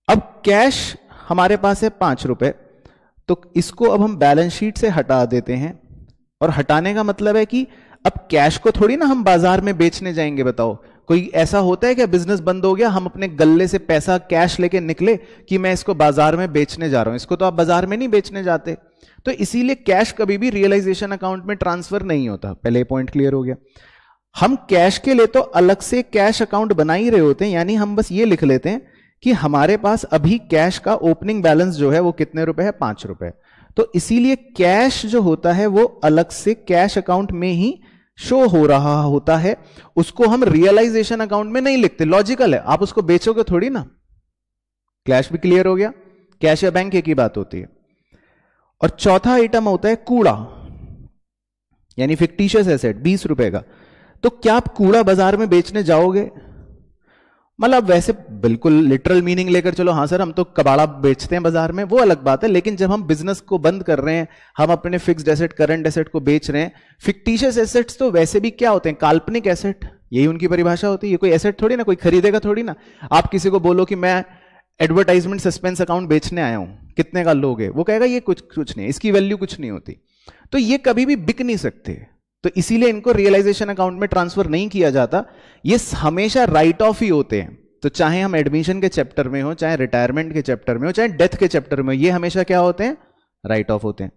अब कैश हमारे पास है पांच रुपए तो इसको अब हम बैलेंस शीट से हटा देते हैं और हटाने का मतलब है कि अब कैश को थोड़ी ना हम बाजार में बेचने जाएंगे बताओ कोई ऐसा होता है क्या बिजनेस बंद हो गया हम अपने गले से पैसा कैश लेके निकले कि मैं इसको बाजार में बेचने जा रहा हूं इसको तो आप बाजार में नहीं बेचने जाते तो इसीलिए कैश कभी भी रियलाइजेशन अकाउंट में ट्रांसफर नहीं होता पहले पॉइंट क्लियर हो गया हम कैश के लिए तो अलग से कैश अकाउंट बना ही रहे होते हैं यानी हम बस ये लिख लेते हैं कि हमारे पास अभी कैश का ओपनिंग बैलेंस जो है वो कितने रुपए है पांच रुपए तो इसीलिए कैश जो होता है वो अलग से कैश अकाउंट में ही शो हो रहा होता है उसको हम रियलाइजेशन अकाउंट में नहीं लिखते लॉजिकल है आप उसको बेचोगे थोड़ी ना क्लैश भी क्लियर हो गया कैश या बैंक एक ही बात होती है और चौथा आइटम होता है कूड़ा यानी फिक्टिशियस एसेट बीस रुपए का तो क्या आप कूड़ा बाजार में बेचने जाओगे मतलब वैसे बिल्कुल लिटरल मीनिंग लेकर चलो हाँ सर हम तो कबाड़ा बेचते हैं बाजार में वो अलग बात है लेकिन जब हम बिजनेस को बंद कर रहे हैं हम अपने फिक्स्ड एसेट करंट एसेट को बेच रहे हैं फिक्टिशियस एसेट्स तो वैसे भी क्या होते हैं काल्पनिक एसेट यही उनकी परिभाषा होती है कोई एसेट थोड़ी ना कोई खरीदेगा थोड़ी ना आप किसी को बोलो कि मैं एडवर्टाइजमेंट सस्पेंस अकाउंट बेचने आया हूं कितने का लोगे वो कहेगा ये कुछ कुछ नहीं इसकी वैल्यू कुछ नहीं होती तो ये कभी भी बिक नहीं सकते तो इसीलिए इनको रियलाइजेशन अकाउंट में ट्रांसफर नहीं किया जाता ये हमेशा राइट ऑफ ही होते हैं तो चाहे हम एडमिशन के चैप्टर में हो चाहे रिटायरमेंट के चैप्टर में हो चाहे डेथ के चैप्टर में हो ये हमेशा क्या होते हैं राइट ऑफ होते हैं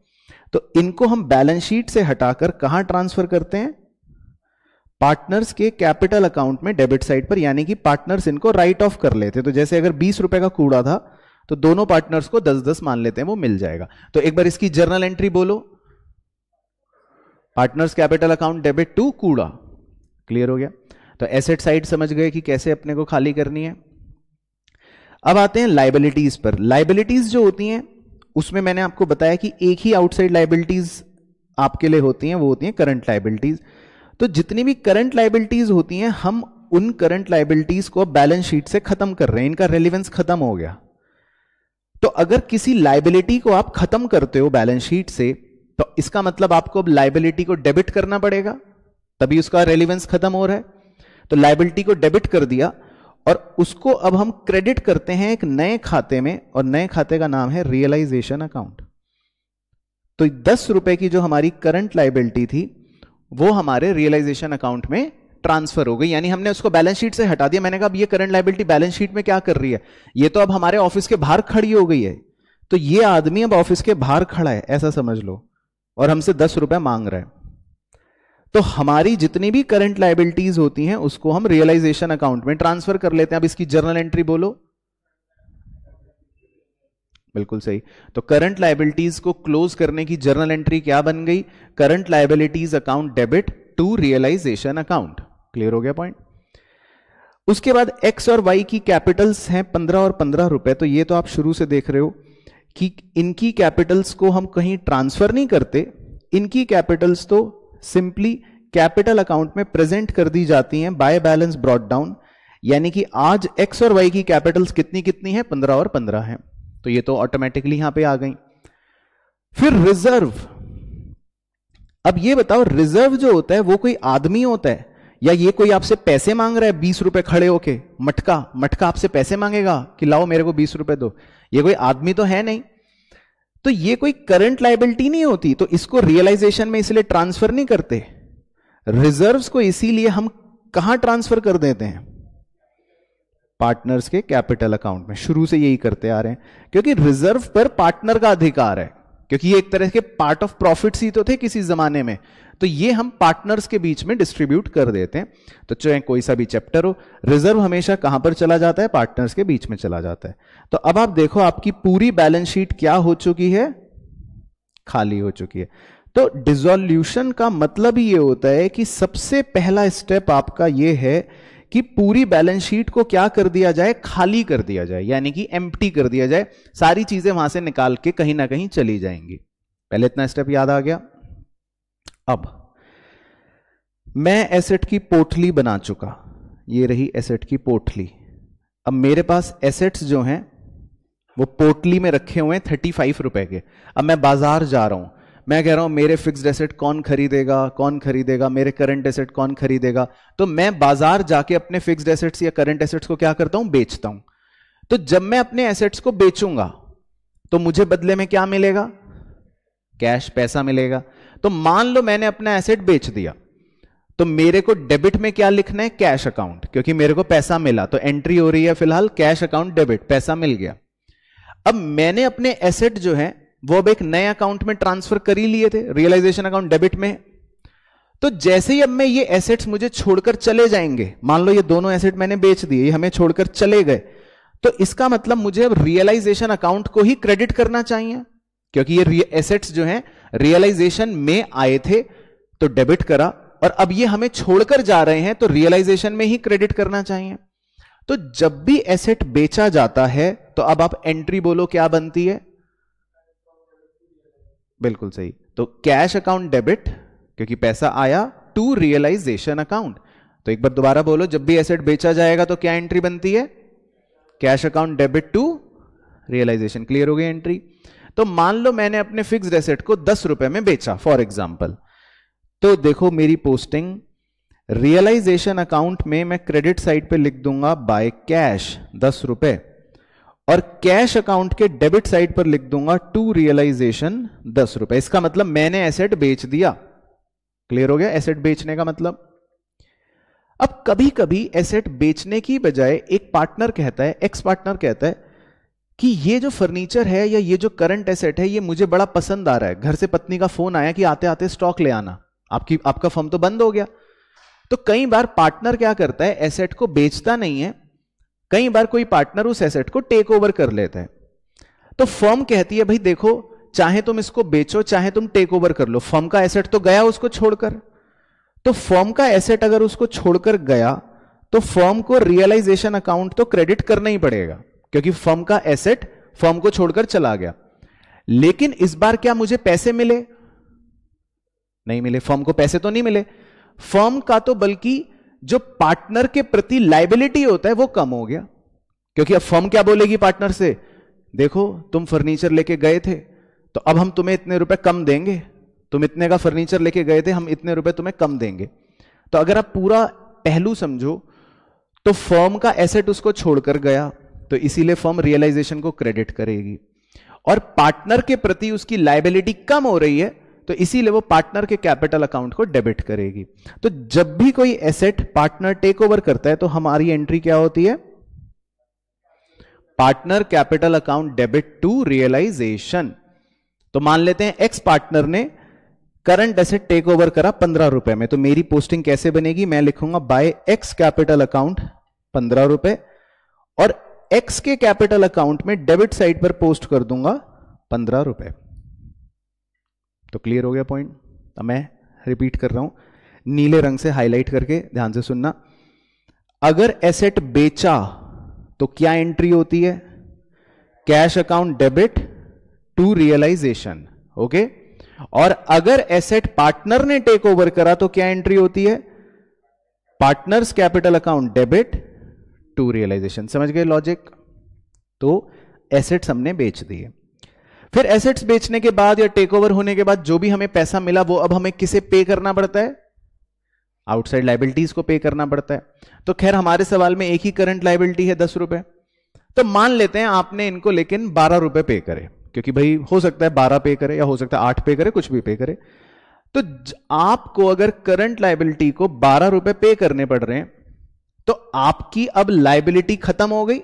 तो इनको हम बैलेंस शीट से हटाकर कहां ट्रांसफर करते हैं पार्टनर्स के कैपिटल अकाउंट में डेबिट साइड पर यानी कि पार्टनर्स इनको राइट ऑफ कर लेते तो जैसे अगर बीस रुपए का कूड़ा था तो दोनों पार्टनर्स को दस दस मान लेते हैं वो मिल जाएगा तो एक बार इसकी जर्नल एंट्री बोलो partners capital account debit to कूड़ा क्लियर हो गया तो एसेट साइड समझ गए कि कैसे अपने को खाली करनी है अब आते हैं लाइबिलिटीज पर लाइबिलिटीज जो होती हैं उसमें मैंने आपको बताया कि एक ही आउटसाइड लाइबिलिटीज आपके लिए होती हैं वो होती हैं करंट लाइबिलिटीज तो जितनी भी करंट लाइबिलिटीज होती हैं हम उन करंट लाइबिलिटीज को बैलेंस शीट से खत्म कर रहे हैं इनका रेलिवेंस खत्म हो गया तो अगर किसी लाइबिलिटी को आप खत्म करते हो बैलेंस शीट से तो इसका मतलब आपको अब लाइबिलिटी को डेबिट करना पड़ेगा तभी उसका रेलिवेंस खत्म हो रहा है तो लाइबिलिटी को डेबिट कर दिया और उसको अब हम क्रेडिट करते हैं एक नए खाते में और नए खाते का नाम है रियलाइजेशन अकाउंट तो दस रुपए की जो हमारी करंट लाइबिलिटी थी वो हमारे रियलाइजेशन अकाउंट में ट्रांसफर हो गई यानी हमने उसको बैलेंस शीट से हटा दिया मैंने कहा अब ये करंट लाइबिलिटी बैलेंस शीट में क्या कर रही है ये तो अब हमारे ऑफिस के बाहर खड़ी हो गई है तो ये आदमी अब ऑफिस के बाहर खड़ा है ऐसा समझ लो और हमसे दस रुपए मांग रहे हैं तो हमारी जितनी भी करंट लाइबिलिटीज होती हैं उसको हम रियलाइजेशन अकाउंट में ट्रांसफर कर लेते हैं अब इसकी जर्नल एंट्री बोलो बिल्कुल सही तो करंट लाइबिलिटीज को क्लोज करने की जर्नल एंट्री क्या बन गई current liabilities account debit to realisation account clear हो गया पॉइंट उसके बाद एक्स और वाई की कैपिटल्स हैं पंद्रह और पंद्रह रुपए तो ये तो आप शुरू से देख रहे हो कि इनकी कैपिटल्स को हम कहीं ट्रांसफर नहीं करते इनकी कैपिटल्स तो सिंपली कैपिटल अकाउंट में प्रेजेंट कर दी जाती हैं बाय बैलेंस ब्रॉड डाउन यानी कि आज एक्स और वाई की कैपिटल्स कितनी कितनी है पंद्रह और पंद्रह है तो ये तो ऑटोमेटिकली यहां पे आ गई फिर रिजर्व अब ये बताओ रिजर्व जो होता है वो कोई आदमी होता है या ये कोई आपसे पैसे मांग रहा है बीस रुपए खड़े होके मटका मटका आपसे पैसे मांगेगा कि लाओ मेरे को बीस रुपए दो ये कोई आदमी तो है नहीं तो ये कोई करंट लाइबिलिटी नहीं होती तो इसको रियलाइजेशन में इसलिए ट्रांसफर नहीं करते रिजर्व्स को इसीलिए हम कहां ट्रांसफर कर देते हैं पार्टनर्स के कैपिटल अकाउंट में शुरू से यही करते आ रहे हैं क्योंकि रिजर्व पर पार्टनर का अधिकार है क्योंकि ये एक तरह के पार्ट ऑफ प्रॉफिट ही तो थे किसी जमाने में तो ये हम पार्टनर्स के बीच में डिस्ट्रीब्यूट कर देते हैं तो चाहे कोई सा भी चैप्टर हो रिजर्व हमेशा कहां पर चला जाता है पार्टनर्स के बीच में चला जाता है तो अब आप देखो आपकी पूरी बैलेंस शीट क्या हो चुकी है खाली हो चुकी है तो डिजोल्यूशन का मतलब ये होता है कि सबसे पहला स्टेप आपका ये है कि पूरी बैलेंस शीट को क्या कर दिया जाए खाली कर दिया जाए यानी कि एम्प्टी कर दिया जाए सारी चीजें वहां से निकाल के कहीं ना कहीं चली जाएंगी पहले इतना स्टेप याद आ गया अब मैं एसेट की पोटली बना चुका ये रही एसेट की पोटली अब मेरे पास एसेट्स जो हैं वो पोटली में रखे हुए हैं थर्टी फाइव रुपए के अब मैं बाजार जा रहा हूं मैं कह रहा हूं मेरे फिक्स्ड एसेट कौन खरीदेगा कौन खरीदेगा मेरे करंट एसेट कौन खरीदेगा तो मैं बाजार जाके अपने फिक्स्ड एसेट्स या करंट एसेट्स को क्या करता हूं बेचता हूं तो जब मैं अपने एसेट्स को बेचूंगा तो मुझे बदले में क्या मिलेगा कैश पैसा मिलेगा तो मान लो मैंने अपना एसेट बेच दिया तो मेरे को डेबिट में क्या लिखना है कैश अकाउंट क्योंकि मेरे को पैसा मिला तो एंट्री हो रही है फिलहाल कैश अकाउंट डेबिट पैसा मिल गया अब मैंने अपने एसेट जो है वो अब एक नए अकाउंट में ट्रांसफर कर ही लिए थे रियलाइजेशन अकाउंट डेबिट में तो जैसे ही अब मैं ये एसेट्स मुझे छोड़कर चले जाएंगे मान लो ये दोनों एसेट मैंने बेच दिए ये हमें छोड़कर चले गए तो इसका मतलब मुझे अब रियलाइजेशन अकाउंट को ही क्रेडिट करना चाहिए क्योंकि ये एसेट्स जो हैं रियलाइजेशन में आए थे तो डेबिट करा और अब ये हमें छोड़कर जा रहे हैं तो रियलाइजेशन में ही क्रेडिट करना चाहिए तो जब भी एसेट बेचा जाता है तो अब आप एंट्री बोलो क्या बनती है बिल्कुल सही तो कैश अकाउंट डेबिट क्योंकि पैसा आया टू रियलाइजेशन अकाउंट तो एक बार दोबारा बोलो जब भी एसेट बेचा जाएगा तो क्या एंट्री बनती है cash account debit to realization clear हो गई एंट्री तो मान लो मैंने अपने फिक्स्ड एसेट को दस रुपए में बेचा फॉर एग्जाम्पल तो देखो मेरी पोस्टिंग रियलाइजेशन अकाउंट में मैं क्रेडिट साइड पे लिख दूंगा बाय कैश दस रुपए और कैश अकाउंट के डेबिट साइड पर लिख दूंगा टू रियलाइजेशन दस रुपए इसका मतलब मैंने एसेट बेच दिया क्लियर हो गया एसेट बेचने का मतलब अब कभी कभी एसेट बेचने की बजाय एक पार्टनर कहता है एक्स पार्टनर कहता है कि ये जो फर्नीचर है या ये जो करंट एसेट है ये मुझे बड़ा पसंद आ रहा है घर से पत्नी का फोन आया कि आते आते स्टॉक ले आना आपकी आपका फर्म तो बंद हो गया तो कई बार पार्टनर क्या करता है एसेट को बेचता नहीं है कई बार कोई पार्टनर उस एसेट को टेक ओवर कर लेता है तो फर्म कहती है भाई देखो चाहे तुम इसको बेचो चाहे तुम टेक ओवर कर लो फर्म का एसेट तो गया उसको छोड़कर तो फर्म का एसेट अगर उसको छोड़कर गया तो फर्म को रियलाइजेशन अकाउंट तो क्रेडिट करना ही पड़ेगा क्योंकि फर्म का एसेट फर्म को छोड़कर चला गया लेकिन इस बार क्या मुझे पैसे मिले नहीं मिले फर्म को पैसे तो नहीं मिले फर्म का तो बल्कि जो पार्टनर के प्रति लाइबिलिटी होता है वो कम हो गया क्योंकि अब फर्म क्या बोलेगी पार्टनर से देखो तुम फर्नीचर लेके गए थे तो अब हम तुम्हें इतने रुपए कम देंगे तुम इतने का फर्नीचर लेके गए थे हम इतने रुपए तुम्हें कम देंगे तो अगर आप पूरा पहलू समझो तो फर्म का एसेट उसको छोड़कर गया तो इसीलिए फर्म रियलाइजेशन को क्रेडिट करेगी और पार्टनर के प्रति उसकी लाइबिलिटी कम हो रही है तो इसीलिए वो पार्टनर के कैपिटल अकाउंट को डेबिट करेगी तो जब भी कोई एसेट पार्टनर टेक ओवर करता है तो हमारी एंट्री क्या होती है partner capital account debit to realization तो मान लेते हैं एक्स पार्टनर ने करंट एसेट टेक ओवर करा पंद्रह रुपए में तो मेरी पोस्टिंग कैसे बनेगी मैं लिखूंगा बाय एक्स कैपिटल अकाउंट पंद्रह रुपए और एक्स के कैपिटल अकाउंट में डेबिट साइड पर पोस्ट कर दूंगा पंद्रह रुपए तो क्लियर हो गया पॉइंट तो मैं रिपीट कर रहा हूं नीले रंग से हाईलाइट करके ध्यान से सुनना अगर एसेट बेचा तो क्या एंट्री होती है cash account debit to realization okay और अगर एसेट पार्टनर ने टेक ओवर करा तो क्या एंट्री होती है partners capital account debit to realization समझ गए लॉजिक तो एसेट्स हमने बेच दिए फिर एसेट्स बेचने के बाद या टेक ओवर होने के बाद जो भी हमें पैसा मिला वो अब हमें किसे पे करना पड़ता है आउटसाइड लाइबिलिटीज को पे करना पड़ता है तो खैर हमारे सवाल में एक ही करंट लाइबिलिटी है दस रुपए तो मान लेते हैं आपने इनको लेकिन बारह रुपए पे करे क्योंकि भाई हो सकता है बारह पे करे या हो सकता है आठ पे करे कुछ भी पे करे तो आपको अगर करंट लाइबिलिटी को बारह रुपए पे करने पड़ रहे हैं तो आपकी अब लाइबिलिटी खत्म हो गई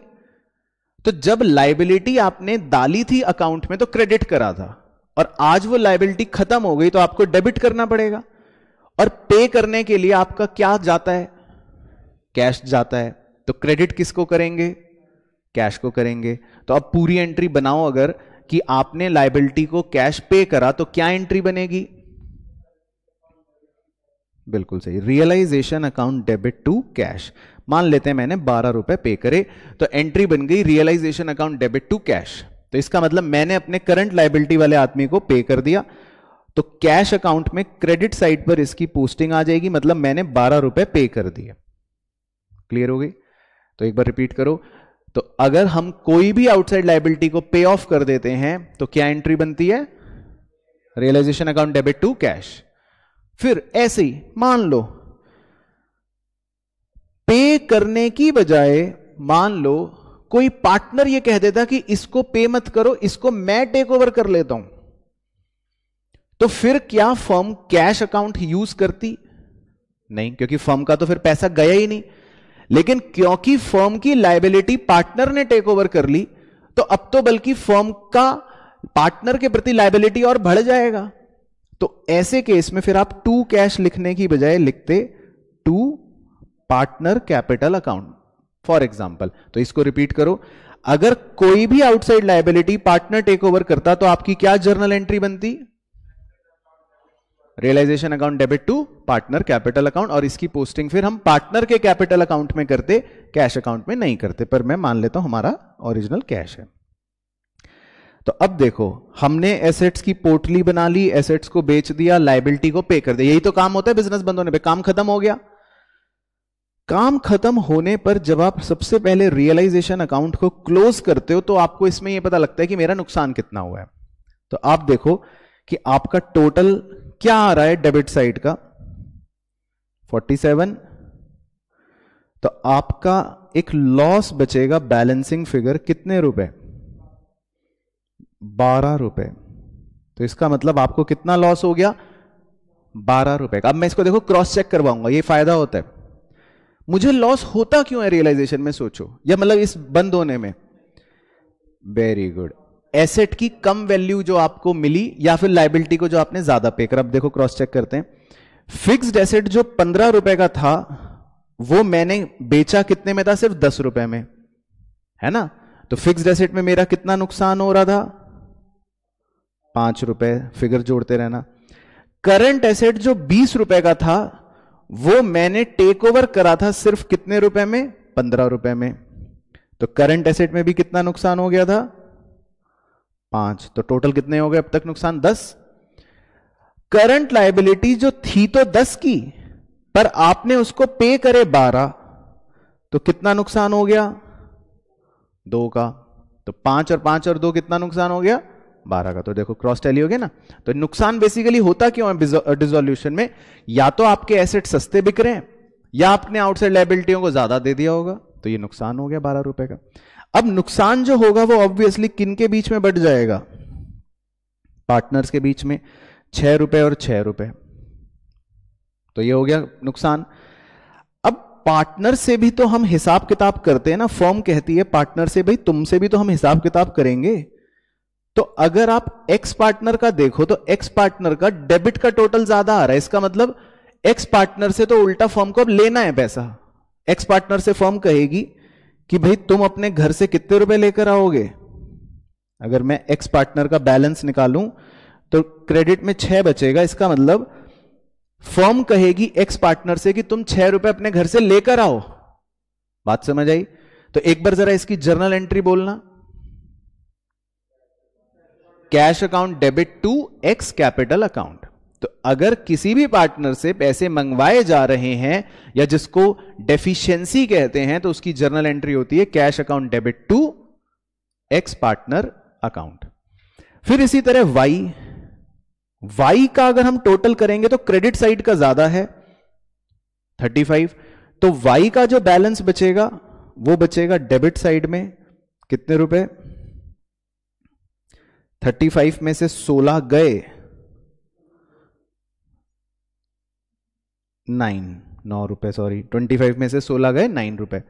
तो जब लाइबिलिटी आपने डाली थी अकाउंट में तो क्रेडिट करा था और आज वो लाइबिलिटी खत्म हो गई तो आपको डेबिट करना पड़ेगा और पे करने के लिए आपका क्या जाता है कैश जाता है तो क्रेडिट किसको करेंगे कैश को करेंगे तो अब पूरी एंट्री बनाओ अगर कि आपने लाइबिलिटी को कैश पे करा तो क्या एंट्री बनेगी बिल्कुल सही realization account debit to cash मान लेते हैं मैंने बारह रुपए पे करे तो एंट्री बन गई realization account debit to cash तो इसका मतलब मैंने अपने करंट लाइबिलिटी वाले आदमी को पे कर दिया तो कैश अकाउंट में क्रेडिट साइड पर इसकी पोस्टिंग आ जाएगी मतलब मैंने बारह रुपए पे कर दिए क्लियर हो गई तो एक बार रिपीट करो तो अगर हम कोई भी आउटसाइड लाइबिलिटी को पे ऑफ कर देते हैं तो क्या एंट्री बनती है realization account debit to cash फिर ऐसे ही मान लो पे करने की बजाय मान लो कोई पार्टनर ये कह देता कि इसको पे मत करो इसको मैं टेक ओवर कर लेता हूं तो फिर क्या फर्म कैश अकाउंट यूज करती नहीं क्योंकि फर्म का तो फिर पैसा गया ही नहीं लेकिन क्योंकि फर्म की लाइबिलिटी पार्टनर ने टेक ओवर कर ली तो अब तो बल्कि फर्म का पार्टनर के प्रति लाइबिलिटी और बढ़ जाएगा तो ऐसे केस में फिर आप टू कैश लिखने की बजाय लिखते to partner capital account for example तो इसको रिपीट करो अगर कोई भी outside liability partner take over करता तो आपकी क्या जर्नल एंट्री बनती realization account debit to partner capital account और इसकी पोस्टिंग फिर हम पार्टनर के कैपिटल अकाउंट में करते कैश अकाउंट में नहीं करते पर मैं मान लेता हूं हमारा ओरिजिनल कैश है तो अब देखो हमने एसेट्स की पोर्टली बना ली एसेट्स को बेच दिया लाइबिलिटी को पे कर दिया यही तो काम होता है बिजनेस बंद होने पर काम खत्म हो गया काम खत्म होने पर जब आप सबसे पहले रियलाइजेशन अकाउंट को क्लोज करते हो तो आपको इसमें यह पता लगता है कि मेरा नुकसान कितना हुआ है तो आप देखो कि आपका टोटल क्या आ रहा है डेबिट साइड का 47 तो आपका एक लॉस बचेगा बैलेंसिंग फिगर कितने रुपए बारह रुपए तो इसका मतलब आपको कितना लॉस हो गया बारह रुपए का अब मैं इसको देखो क्रॉस चेक करवाऊंगा ये फायदा होता है मुझे लॉस होता क्यों है रियलाइजेशन में सोचो या मतलब इस बंद होने में वेरी गुड एसेट की कम वैल्यू जो आपको मिली या फिर लाइबिलिटी को जो आपने ज्यादा पे कर अब देखो क्रॉस चेक करते हैं फिक्स्ड एसेट जो पंद्रह रुपए का था वो मैंने बेचा कितने में था सिर्फ दस रुपए में है ना तो फिक्स्ड एसेट में मेरा कितना नुकसान हो रहा था पांच रुपए फिगर जोड़ते रहना करंट एसेट जो बीस रुपए का था वो मैंने टेक ओवर करा था सिर्फ कितने रुपए में पंद्रह रुपए में तो करंट एसेट में भी कितना नुकसान हो गया था पांच तो टोटल कितने हो गए अब तक नुकसान दस करंट लाइबिलिटी जो थी तो दस की पर आपने उसको पे करे बारह तो कितना नुकसान हो गया दो का तो पांच और पांच और दो कितना नुकसान हो गया बारह का तो देखो क्रॉस टैली हो गया ना तो नुकसान बेसिकली होता क्यों है डिजोल्यूशन में या तो आपके एसेट सस्ते बिक रहे हैं या आपने आउटसाइड लाइबिलिटियों को ज्यादा दे दिया होगा तो ये नुकसान हो गया बारह रुपए का अब नुकसान जो होगा वो ऑब्वियसली किन के बीच में बढ़ जाएगा पार्टनर्स के बीच में छह रुपए और छह रुपए तो ये हो गया नुकसान अब पार्टनर से भी तो हम हिसाब किताब करते हैं ना फॉर्म कहती है पार्टनर से भाई तुमसे भी तो हम हिसाब किताब करेंगे तो अगर आप एक्स पार्टनर का देखो तो एक्स पार्टनर का डेबिट का टोटल ज्यादा आ रहा है इसका मतलब एक्स पार्टनर से तो उल्टा फॉर्म को अब लेना है पैसा एक्स पार्टनर से फॉर्म कहेगी कि भाई तुम अपने घर से कितने रुपए लेकर आओगे अगर मैं एक्स पार्टनर का बैलेंस निकालूं तो क्रेडिट में छह बचेगा इसका मतलब फॉर्म कहेगी एक्स पार्टनर से कि तुम छह रुपए अपने घर से लेकर आओ बात समझ आई तो एक बार जरा इसकी जर्नल एंट्री बोलना cash account debit to X capital account तो अगर किसी भी पार्टनर से पैसे मंगवाए जा रहे हैं या जिसको डेफिशिएंसी कहते हैं तो उसकी जर्नल एंट्री होती है cash account debit to X partner account फिर इसी तरह वाई वाई का अगर हम टोटल करेंगे तो क्रेडिट साइड का ज्यादा है 35 तो वाई का जो बैलेंस बचेगा वो बचेगा डेबिट साइड में कितने रुपए थर्टी फाइव में से सोलह गए नाइन नौ रुपए सॉरी ट्वेंटी फाइव में से सोलह गए नाइन रुपए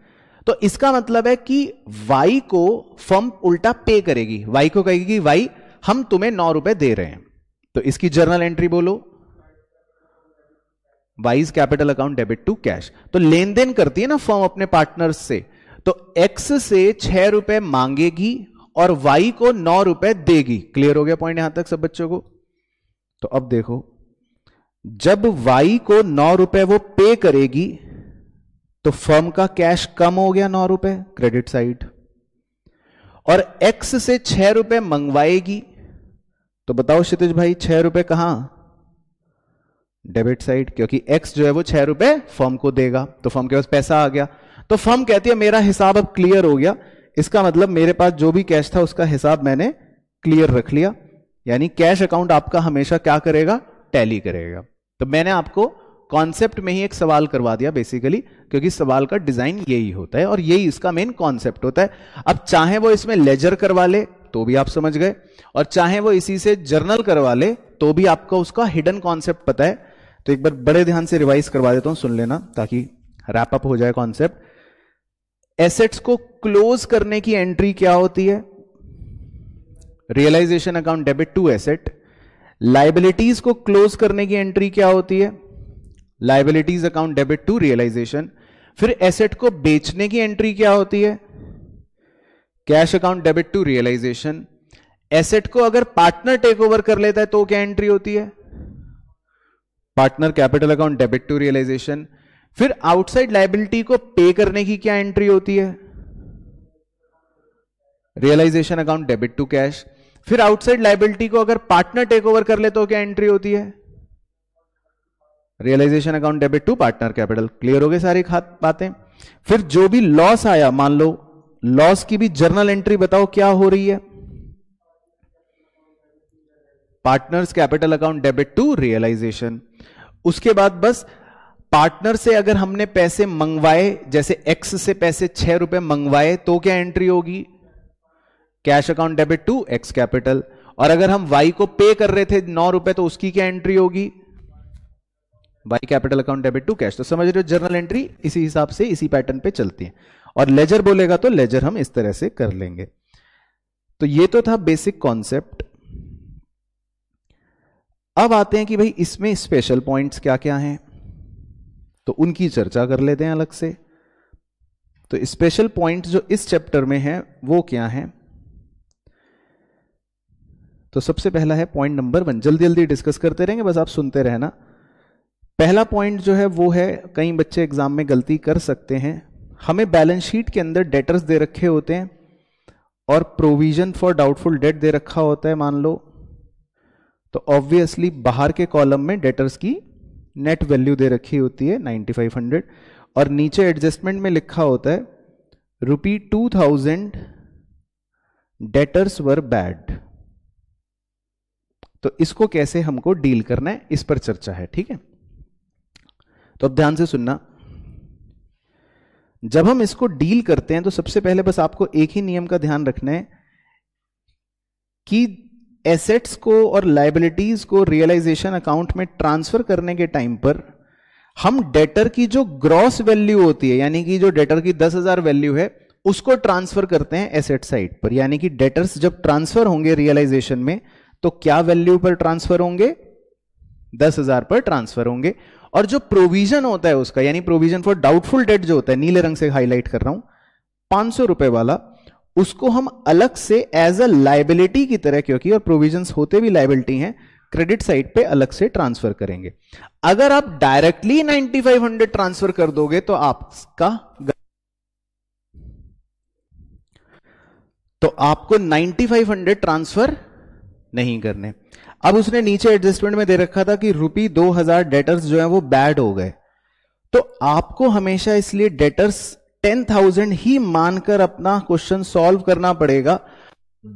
तो इसका मतलब है कि वाई को फर्म उल्टा पे करेगी वाई को कहेगी कि वाई हम तुम्हें नौ रुपए दे रहे हैं तो इसकी जर्नल एंट्री बोलो Y's capital account debit to cash तो लेन देन करती है ना फर्म अपने पार्टनर्स से तो एक्स से छह रुपए मांगेगी और वाई को नौ रुपए देगी क्लियर हो गया पॉइंट यहां तक सब बच्चों को तो अब देखो जब वाई को नौ रुपए वो पे करेगी तो फर्म का कैश कम हो गया नौ रुपए क्रेडिट साइड और एक्स से छह रुपए मंगवाएगी तो बताओ क्षितिज भाई छह रुपए कहां डेबिट साइड क्योंकि एक्स जो है वो छह रुपए फर्म को देगा तो फर्म के पास पैसा आ गया तो फर्म कहती है मेरा हिसाब अब क्लियर हो गया इसका मतलब मेरे पास जो भी कैश था उसका हिसाब मैंने क्लियर रख लिया यानी कैश अकाउंट आपका हमेशा क्या करेगा टैली करेगा तो मैंने आपको कॉन्सेप्ट में ही एक सवाल करवा दिया बेसिकली क्योंकि सवाल का डिजाइन यही होता है और यही इसका मेन कॉन्सेप्ट होता है अब चाहे वो इसमें लेजर करवा ले तो भी आप समझ गए और चाहे वो इसी से जर्नल करवा ले तो भी आपका उसका हिडन कॉन्सेप्ट पता है तो एक बार बड़े ध्यान से रिवाइज करवा देता हूं सुन लेना ताकि रैपअप हो जाए कॉन्सेप्ट एसेट्स को क्लोज करने की एंट्री क्या होती है realization account debit to asset liabilities को क्लोज करने की एंट्री क्या होती है liabilities account debit to realization फिर एसेट को बेचने की एंट्री क्या होती है cash account debit to realization asset को अगर पार्टनर टेक ओवर कर लेता है तो क्या एंट्री होती है partner capital account debit to realization फिर आउटसाइड लाइबिलिटी को पे करने की क्या एंट्री होती है realization account debit to cash फिर आउटसाइड लाइबिलिटी को अगर पार्टनर टेक ओवर कर ले तो क्या एंट्री होती है realization account debit to partner capital clear हो गए सारी बातें फिर जो भी लॉस आया मान लो लॉस की भी जर्नल एंट्री बताओ क्या हो रही है partners capital account debit to realization उसके बाद बस पार्टनर से अगर हमने पैसे मंगवाए जैसे एक्स से पैसे छह रुपए मंगवाए तो क्या एंट्री होगी cash account debit to X capital और अगर हम वाई को पे कर रहे थे नौ रुपए तो उसकी क्या एंट्री होगी Y capital account debit to cash तो समझ रहे हो जर्नल एंट्री इसी हिसाब से इसी पैटर्न पे चलती है और लेजर बोलेगा तो लेजर हम इस तरह से कर लेंगे तो ये तो था बेसिक कॉन्सेप्ट अब आते हैं कि भाई इसमें स्पेशल पॉइंट्स क्या क्या हैं तो उनकी चर्चा कर लेते हैं अलग से तो स्पेशल पॉइंट जो इस चैप्टर में है वो क्या है तो सबसे पहला है पॉइंट नंबर वन जल्दी जल्दी डिस्कस करते रहेंगे बस आप सुनते रहना पहला पॉइंट जो है वो है कई बच्चे एग्जाम में गलती कर सकते हैं हमें बैलेंस शीट के अंदर डेटर्स दे रखे होते हैं और प्रोविजन फॉर डाउटफुल डेट दे रखा होता है मान लो तो ऑब्वियसली बाहर के कॉलम में डेटर्स की नेट वैल्यू दे रखी होती है 9500 और नीचे एडजस्टमेंट में लिखा होता है rupee two thousand debtors were bad तो इसको कैसे हमको डील करना है इस पर चर्चा है ठीक है तो अब ध्यान से सुनना जब हम इसको डील करते हैं तो सबसे पहले बस आपको एक ही नियम का ध्यान रखना है कि एसेट्स को और लाइबिलिटीज को रियलाइजेशन अकाउंट में ट्रांसफर करने के टाइम पर हम डेटर की जो ग्रॉस वैल्यू होती है यानी कि जो डेटर की दस हजार वैल्यू है उसको ट्रांसफर करते हैं एसेट साइड पर यानी कि डेटर्स जब ट्रांसफर होंगे रियलाइजेशन में तो क्या वैल्यू पर ट्रांसफर होंगे दस हजार पर ट्रांसफर होंगे और जो प्रोविजन होता है उसका यानी प्रोविजन फॉर डाउटफुल डेट जो होता है नीले रंग से हाईलाइट कर रहा हूं पांच सौ रुपए वाला उसको हम अलग से एज अ लाइबिलिटी की तरह क्योंकि और प्रोविजंस होते भी लाइबिलिटी हैं क्रेडिट साइड पे अलग से ट्रांसफर करेंगे अगर आप डायरेक्टली 9500 ट्रांसफर कर दोगे तो आपका तो आपको 9500 ट्रांसफर नहीं करने अब उसने नीचे एडजस्टमेंट में दे रखा था कि रुपी दो हजार डेटर्स जो है वो बैड हो गए तो आपको हमेशा इसलिए डेटर्स टेन थाउजेंड ही मानकर अपना क्वेश्चन सॉल्व करना पड़ेगा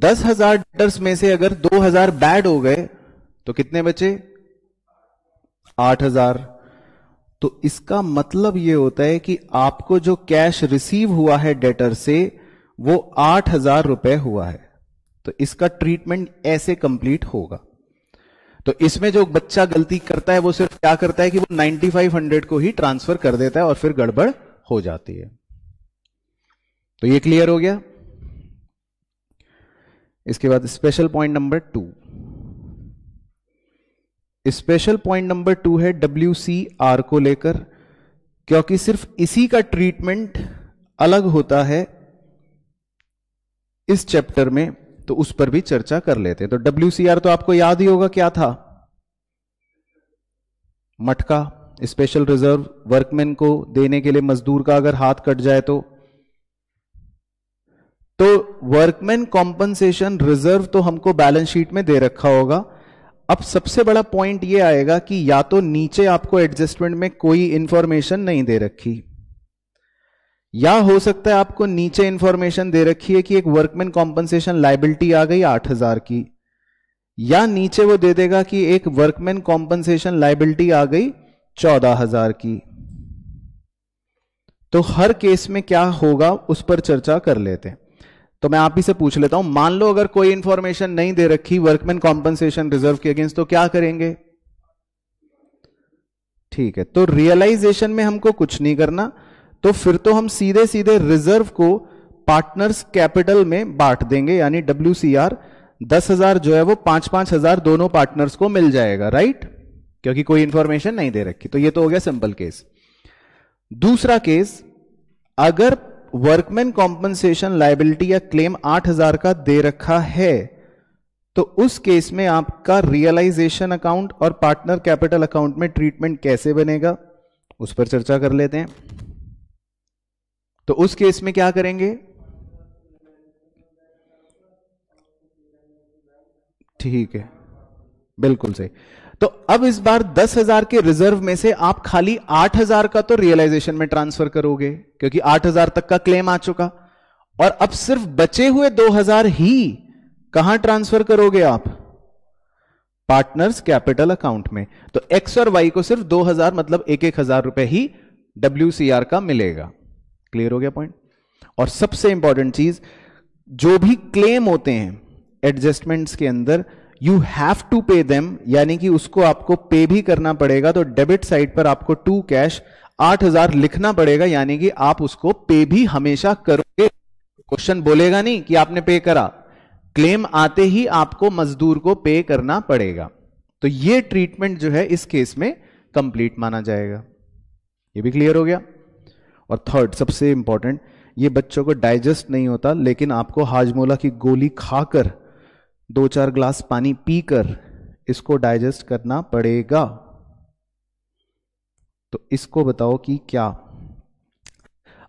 दस हजार डेटर्स में से अगर दो हजार बैड हो गए तो कितने बचे आठ हजार तो इसका मतलब यह होता है कि आपको जो कैश रिसीव हुआ है डेटर से वो आठ हजार रुपए हुआ है तो इसका ट्रीटमेंट ऐसे कंप्लीट होगा तो इसमें जो बच्चा गलती करता है वो सिर्फ क्या करता है कि वो 9500 को ही ट्रांसफर कर देता है और फिर गड़बड़ हो जाती है तो ये क्लियर हो गया इसके बाद special point number two special point number two है डब्ल्यू सी आर को लेकर क्योंकि सिर्फ इसी का ट्रीटमेंट अलग होता है इस चैप्टर में तो उस पर भी चर्चा कर लेते हैं तो डब्ल्यू सी आर तो आपको याद ही होगा क्या था मटका स्पेशल रिजर्व वर्कमैन को देने के लिए मजदूर का अगर हाथ कट जाए तो तो वर्कमैन कॉम्पनसेशन रिजर्व तो हमको बैलेंस शीट में दे रखा होगा अब सबसे बड़ा पॉइंट ये आएगा कि या तो नीचे आपको एडजस्टमेंट में कोई इंफॉर्मेशन नहीं दे रखी या हो सकता है आपको नीचे इंफॉर्मेशन दे रखी है कि एक वर्कमैन कॉम्पनसेशन लाइबिलिटी आ गई आठ हजार की या नीचे वो दे देगा कि एक वर्कमैन कॉम्पनसेशन लाइबिलिटी आ गई चौदह हजार की तो हर केस में क्या होगा उस पर चर्चा कर लेते हैं तो मैं आप ही से पूछ लेता हूं मान लो अगर कोई इंफॉर्मेशन नहीं दे रखी वर्कमैन कॉम्पनसेशन रिजर्व के अगेंस्ट तो क्या करेंगे ठीक है तो रियलाइजेशन में हमको कुछ नहीं करना तो फिर तो हम सीधे सीधे रिजर्व को पार्टनर्स कैपिटल में बांट देंगे यानी डब्ल्यू सी आर दस हजार जो है वो पांच पांच हजार दोनों पार्टनर्स को मिल जाएगा राइट क्योंकि कोई इंफॉर्मेशन नहीं दे रखी तो ये तो हो गया सिंपल केस दूसरा केस अगर वर्कमैन कॉम्पनसेशन लाइबिलिटी या क्लेम 8000 का दे रखा है तो उस केस में आपका रियलाइजेशन अकाउंट और पार्टनर कैपिटल अकाउंट में ट्रीटमेंट कैसे बनेगा उस पर चर्चा कर लेते हैं तो उस केस में क्या करेंगे ठीक है बिल्कुल सही तो अब इस बार दस हजार के रिजर्व में से आप खाली आठ हजार का तो रियलाइजेशन में ट्रांसफर करोगे क्योंकि आठ हजार तक का क्लेम आ चुका और अब सिर्फ बचे हुए दो हजार ही कहां ट्रांसफर करोगे आप पार्टनर्स कैपिटल अकाउंट में तो एक्स और वाई को सिर्फ दो हजार मतलब एक एक हजार रुपए ही डब्ल्यू का मिलेगा क्लियर हो गया पॉइंट और सबसे इंपॉर्टेंट चीज जो भी क्लेम होते हैं एडजस्टमेंट्स के अंदर you have to pay them यानी कि उसको आपको पे भी करना पड़ेगा तो डेबिट साइड पर आपको टू कैश आठ हजार लिखना पड़ेगा यानी कि आप उसको पे भी हमेशा करोगे क्वेश्चन बोलेगा नहीं कि आपने पे करा क्लेम आते ही आपको मजदूर को पे करना पड़ेगा तो ये ट्रीटमेंट जो है इस केस में कंप्लीट माना जाएगा ये भी क्लियर हो गया और थर्ड सबसे इंपॉर्टेंट ये बच्चों को डाइजेस्ट नहीं होता लेकिन आपको हाजमोला की गोली खाकर दो चार ग्लास पानी पीकर इसको डाइजेस्ट करना पड़ेगा तो इसको बताओ कि क्या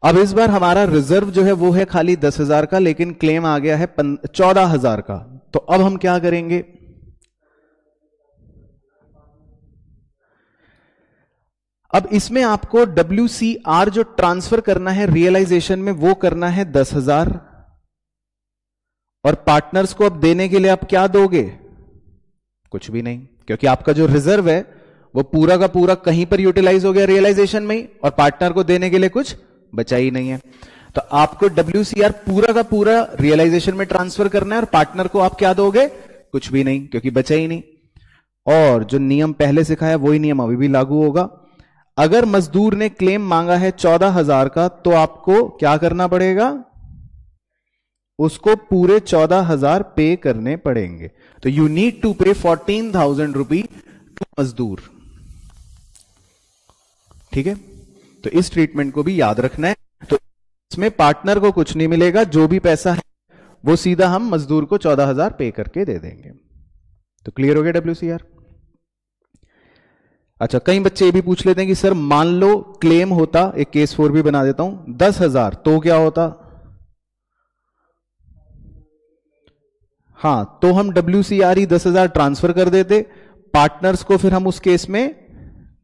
अब इस बार हमारा रिजर्व जो है वो है खाली दस हजार का लेकिन क्लेम आ गया है चौदह हजार का तो अब हम क्या करेंगे अब इसमें आपको डब्ल्यू जो ट्रांसफर करना है रियलाइजेशन में वो करना है दस हजार और पार्टनर्स को अब देने के लिए आप क्या दोगे कुछ भी नहीं क्योंकि आपका जो रिजर्व है वो पूरा का पूरा कहीं पर यूटिलाइज हो गया रियलाइजेशन में ही और पार्टनर को देने के लिए कुछ बचा ही नहीं है तो आपको डब्ल्यू पूरा का पूरा रियलाइजेशन में ट्रांसफर करना है और पार्टनर को आप क्या दोगे कुछ भी नहीं क्योंकि बचा ही नहीं और जो नियम पहले सिखाया वही नियम अभी भी लागू होगा अगर मजदूर ने क्लेम मांगा है चौदह हजार का तो आपको क्या करना पड़ेगा उसको पूरे चौदह हजार पे करने पड़ेंगे तो you need to pay fourteen thousand rupee to मजदूर ठीक है तो इस ट्रीटमेंट को भी याद रखना है तो इसमें पार्टनर को कुछ नहीं मिलेगा जो भी पैसा है वो सीधा हम मजदूर को चौदह हजार पे करके दे देंगे तो क्लियर हो गया डब्ल्यू सी आर अच्छा कई बच्चे ये भी पूछ लेते हैं कि सर मान लो क्लेम होता एक केस फोर भी बना देता हूं दस हजार तो क्या होता हाँ तो हम डब्ल्यू सी आर ई दस हजार ट्रांसफर कर देते पार्टनर्स को फिर हम उस केस में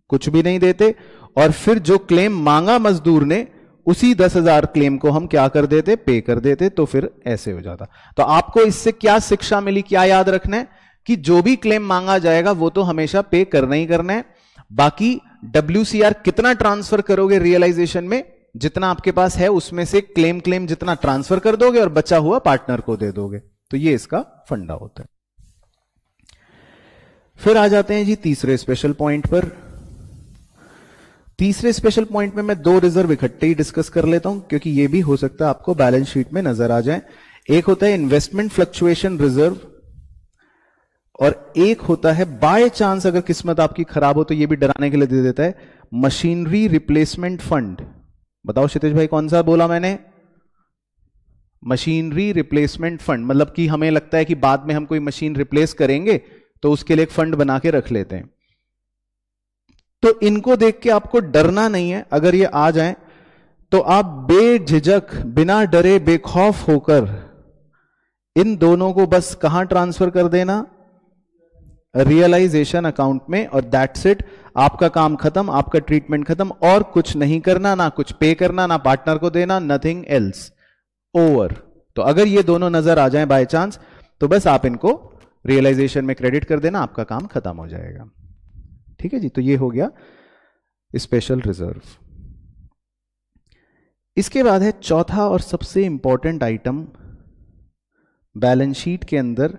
कुछ भी नहीं देते और फिर जो क्लेम मांगा मजदूर ने उसी दस हजार क्लेम को हम क्या कर देते पे कर देते तो फिर ऐसे हो जाता तो आपको इससे क्या शिक्षा मिली क्या याद रखना है कि जो भी क्लेम मांगा जाएगा वो तो हमेशा पे करना ही करना है बाकी डब्ल्यू कितना ट्रांसफर करोगे रियलाइजेशन में जितना आपके पास है उसमें से क्लेम क्लेम जितना ट्रांसफर कर दोगे और बचा हुआ पार्टनर को दे दोगे तो ये इसका फंडा होता है फिर आ जाते हैं जी तीसरे स्पेशल पॉइंट पर तीसरे स्पेशल पॉइंट में मैं दो रिजर्व इकट्ठे ही डिस्कस कर लेता हूं क्योंकि ये भी हो सकता है आपको बैलेंस शीट में नजर आ जाए एक होता है इन्वेस्टमेंट फ्लक्चुएशन रिजर्व और एक होता है बाय चांस अगर किस्मत आपकी खराब हो तो ये भी डराने के लिए दे देता है मशीनरी रिप्लेसमेंट फंड बताओ क्षितिज भाई कौन सा बोला मैंने मशीनरी रिप्लेसमेंट फंड मतलब कि हमें लगता है कि बाद में हम कोई मशीन रिप्लेस करेंगे तो उसके लिए एक फंड बना के रख लेते हैं तो इनको देख के आपको डरना नहीं है अगर ये आ जाए तो आप बेझिझक बिना डरे बेखौफ होकर इन दोनों को बस कहां ट्रांसफर कर देना रियलाइजेशन अकाउंट में और दैट्स इट आपका काम खत्म आपका ट्रीटमेंट खत्म और कुछ नहीं करना ना कुछ पे करना ना पार्टनर को देना नथिंग एल्स ओवर तो अगर ये दोनों नजर आ जाए बाई चांस तो बस आप इनको रियलाइजेशन में क्रेडिट कर देना आपका काम खत्म हो जाएगा ठीक है जी तो ये हो गया स्पेशल रिजर्व इसके बाद है चौथा और सबसे इंपॉर्टेंट आइटम बैलेंस शीट के अंदर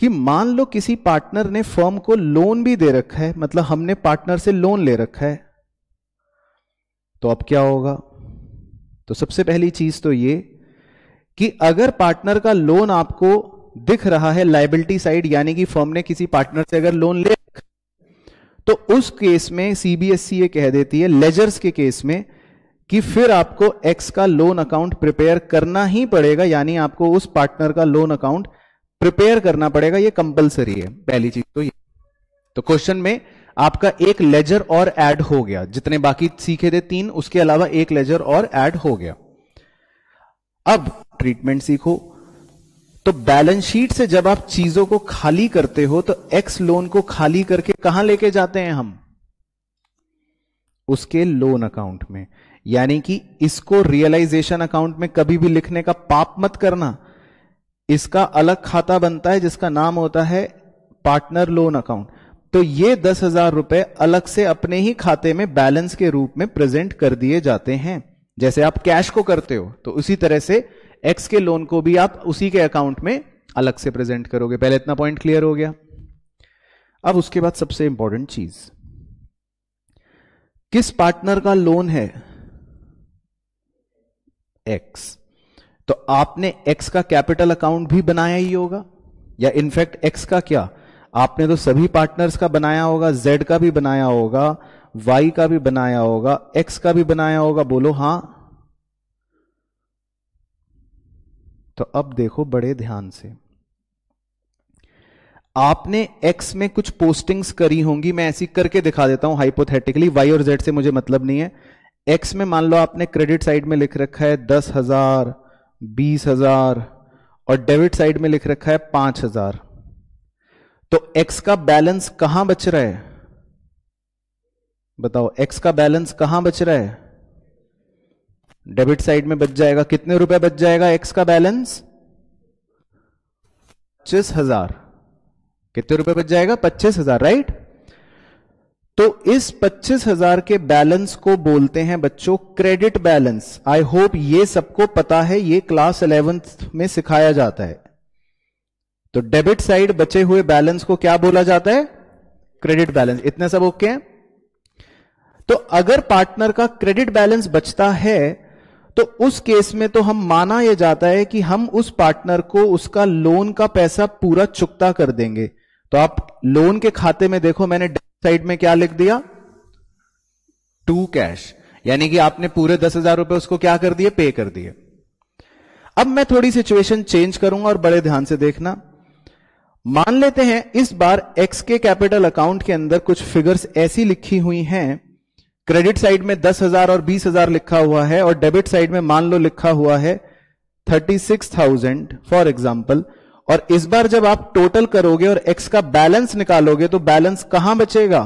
कि मान लो किसी पार्टनर ने फर्म को लोन भी दे रखा है मतलब हमने पार्टनर से लोन ले रखा है तो अब क्या होगा तो सबसे पहली चीज तो ये कि अगर पार्टनर का लोन आपको दिख रहा है लाइबिलिटी साइड यानी कि फर्म ने किसी पार्टनर से अगर लोन ले तो उस केस में सीबीएसई e ये कह देती है लेजर्स के केस में कि फिर आपको एक्स का लोन अकाउंट प्रिपेयर करना ही पड़ेगा यानी आपको उस पार्टनर का लोन अकाउंट प्रिपेयर करना पड़ेगा ये कंपलसरी है पहली चीज तो ये तो क्वेश्चन में आपका एक लेजर और ऐड हो गया जितने बाकी सीखे थे तीन उसके अलावा एक लेजर और ऐड हो गया अब ट्रीटमेंट सीखो तो बैलेंस शीट से जब आप चीजों को खाली करते हो तो एक्स लोन को खाली करके कहां लेके जाते हैं हम उसके लोन अकाउंट में यानी कि इसको रियलाइजेशन अकाउंट में कभी भी लिखने का पाप मत करना इसका अलग खाता बनता है जिसका नाम होता है पार्टनर लोन अकाउंट तो ये दस हजार रुपए अलग से अपने ही खाते में बैलेंस के रूप में प्रेजेंट कर दिए जाते हैं जैसे आप कैश को करते हो तो उसी तरह से एक्स के लोन को भी आप उसी के अकाउंट में अलग से प्रेजेंट करोगे पहले इतना पॉइंट क्लियर हो गया अब उसके बाद सबसे इंपॉर्टेंट चीज किस पार्टनर का लोन है एक्स तो आपने एक्स का कैपिटल अकाउंट भी बनाया ही होगा या इनफैक्ट एक्स का क्या आपने तो सभी पार्टनर्स का बनाया होगा जेड का भी बनाया होगा वाई का भी बनाया होगा एक्स का भी बनाया होगा बोलो हां तो अब देखो बड़े ध्यान से आपने एक्स में कुछ पोस्टिंग्स करी होंगी मैं ऐसी करके दिखा देता हूं हाइपोथेटिकली वाई और जेड से मुझे मतलब नहीं है एक्स में मान लो आपने क्रेडिट साइड में लिख रखा है दस हजार बीस हजार और डेबिट साइड में लिख रखा है पांच हजार तो एक्स का बैलेंस कहां बच रहा है बताओ एक्स का बैलेंस कहां बच रहा है डेबिट साइड में बच जाएगा कितने रुपए बच जाएगा एक्स का बैलेंस पच्चीस हजार कितने रुपए बच जाएगा पच्चीस हजार राइट तो इस पच्चीस हजार के बैलेंस को बोलते हैं बच्चों क्रेडिट बैलेंस आई होप ये सबको पता है ये क्लास इलेवेंथ में सिखाया जाता है तो डेबिट साइड बचे हुए बैलेंस को क्या बोला जाता है क्रेडिट बैलेंस इतने सब ओके हैं तो अगर पार्टनर का क्रेडिट बैलेंस बचता है तो उस केस में तो हम माना यह जाता है कि हम उस पार्टनर को उसका लोन का पैसा पूरा चुकता कर देंगे तो आप लोन के खाते में देखो मैंने साइड में क्या लिख दिया टू कैश यानी कि आपने पूरे दस हजार रुपए उसको क्या कर दिए पे कर दिए अब मैं थोड़ी सिचुएशन चेंज करूंगा और बड़े ध्यान से देखना मान लेते हैं इस बार एक्स के कैपिटल अकाउंट के अंदर कुछ फिगर्स ऐसी लिखी हुई हैं क्रेडिट साइड में दस हजार और बीस हजार लिखा हुआ है और डेबिट साइड में मान लो लिखा हुआ है thirty six thousand for example और इस बार जब आप टोटल करोगे और एक्स का बैलेंस निकालोगे तो बैलेंस कहां बचेगा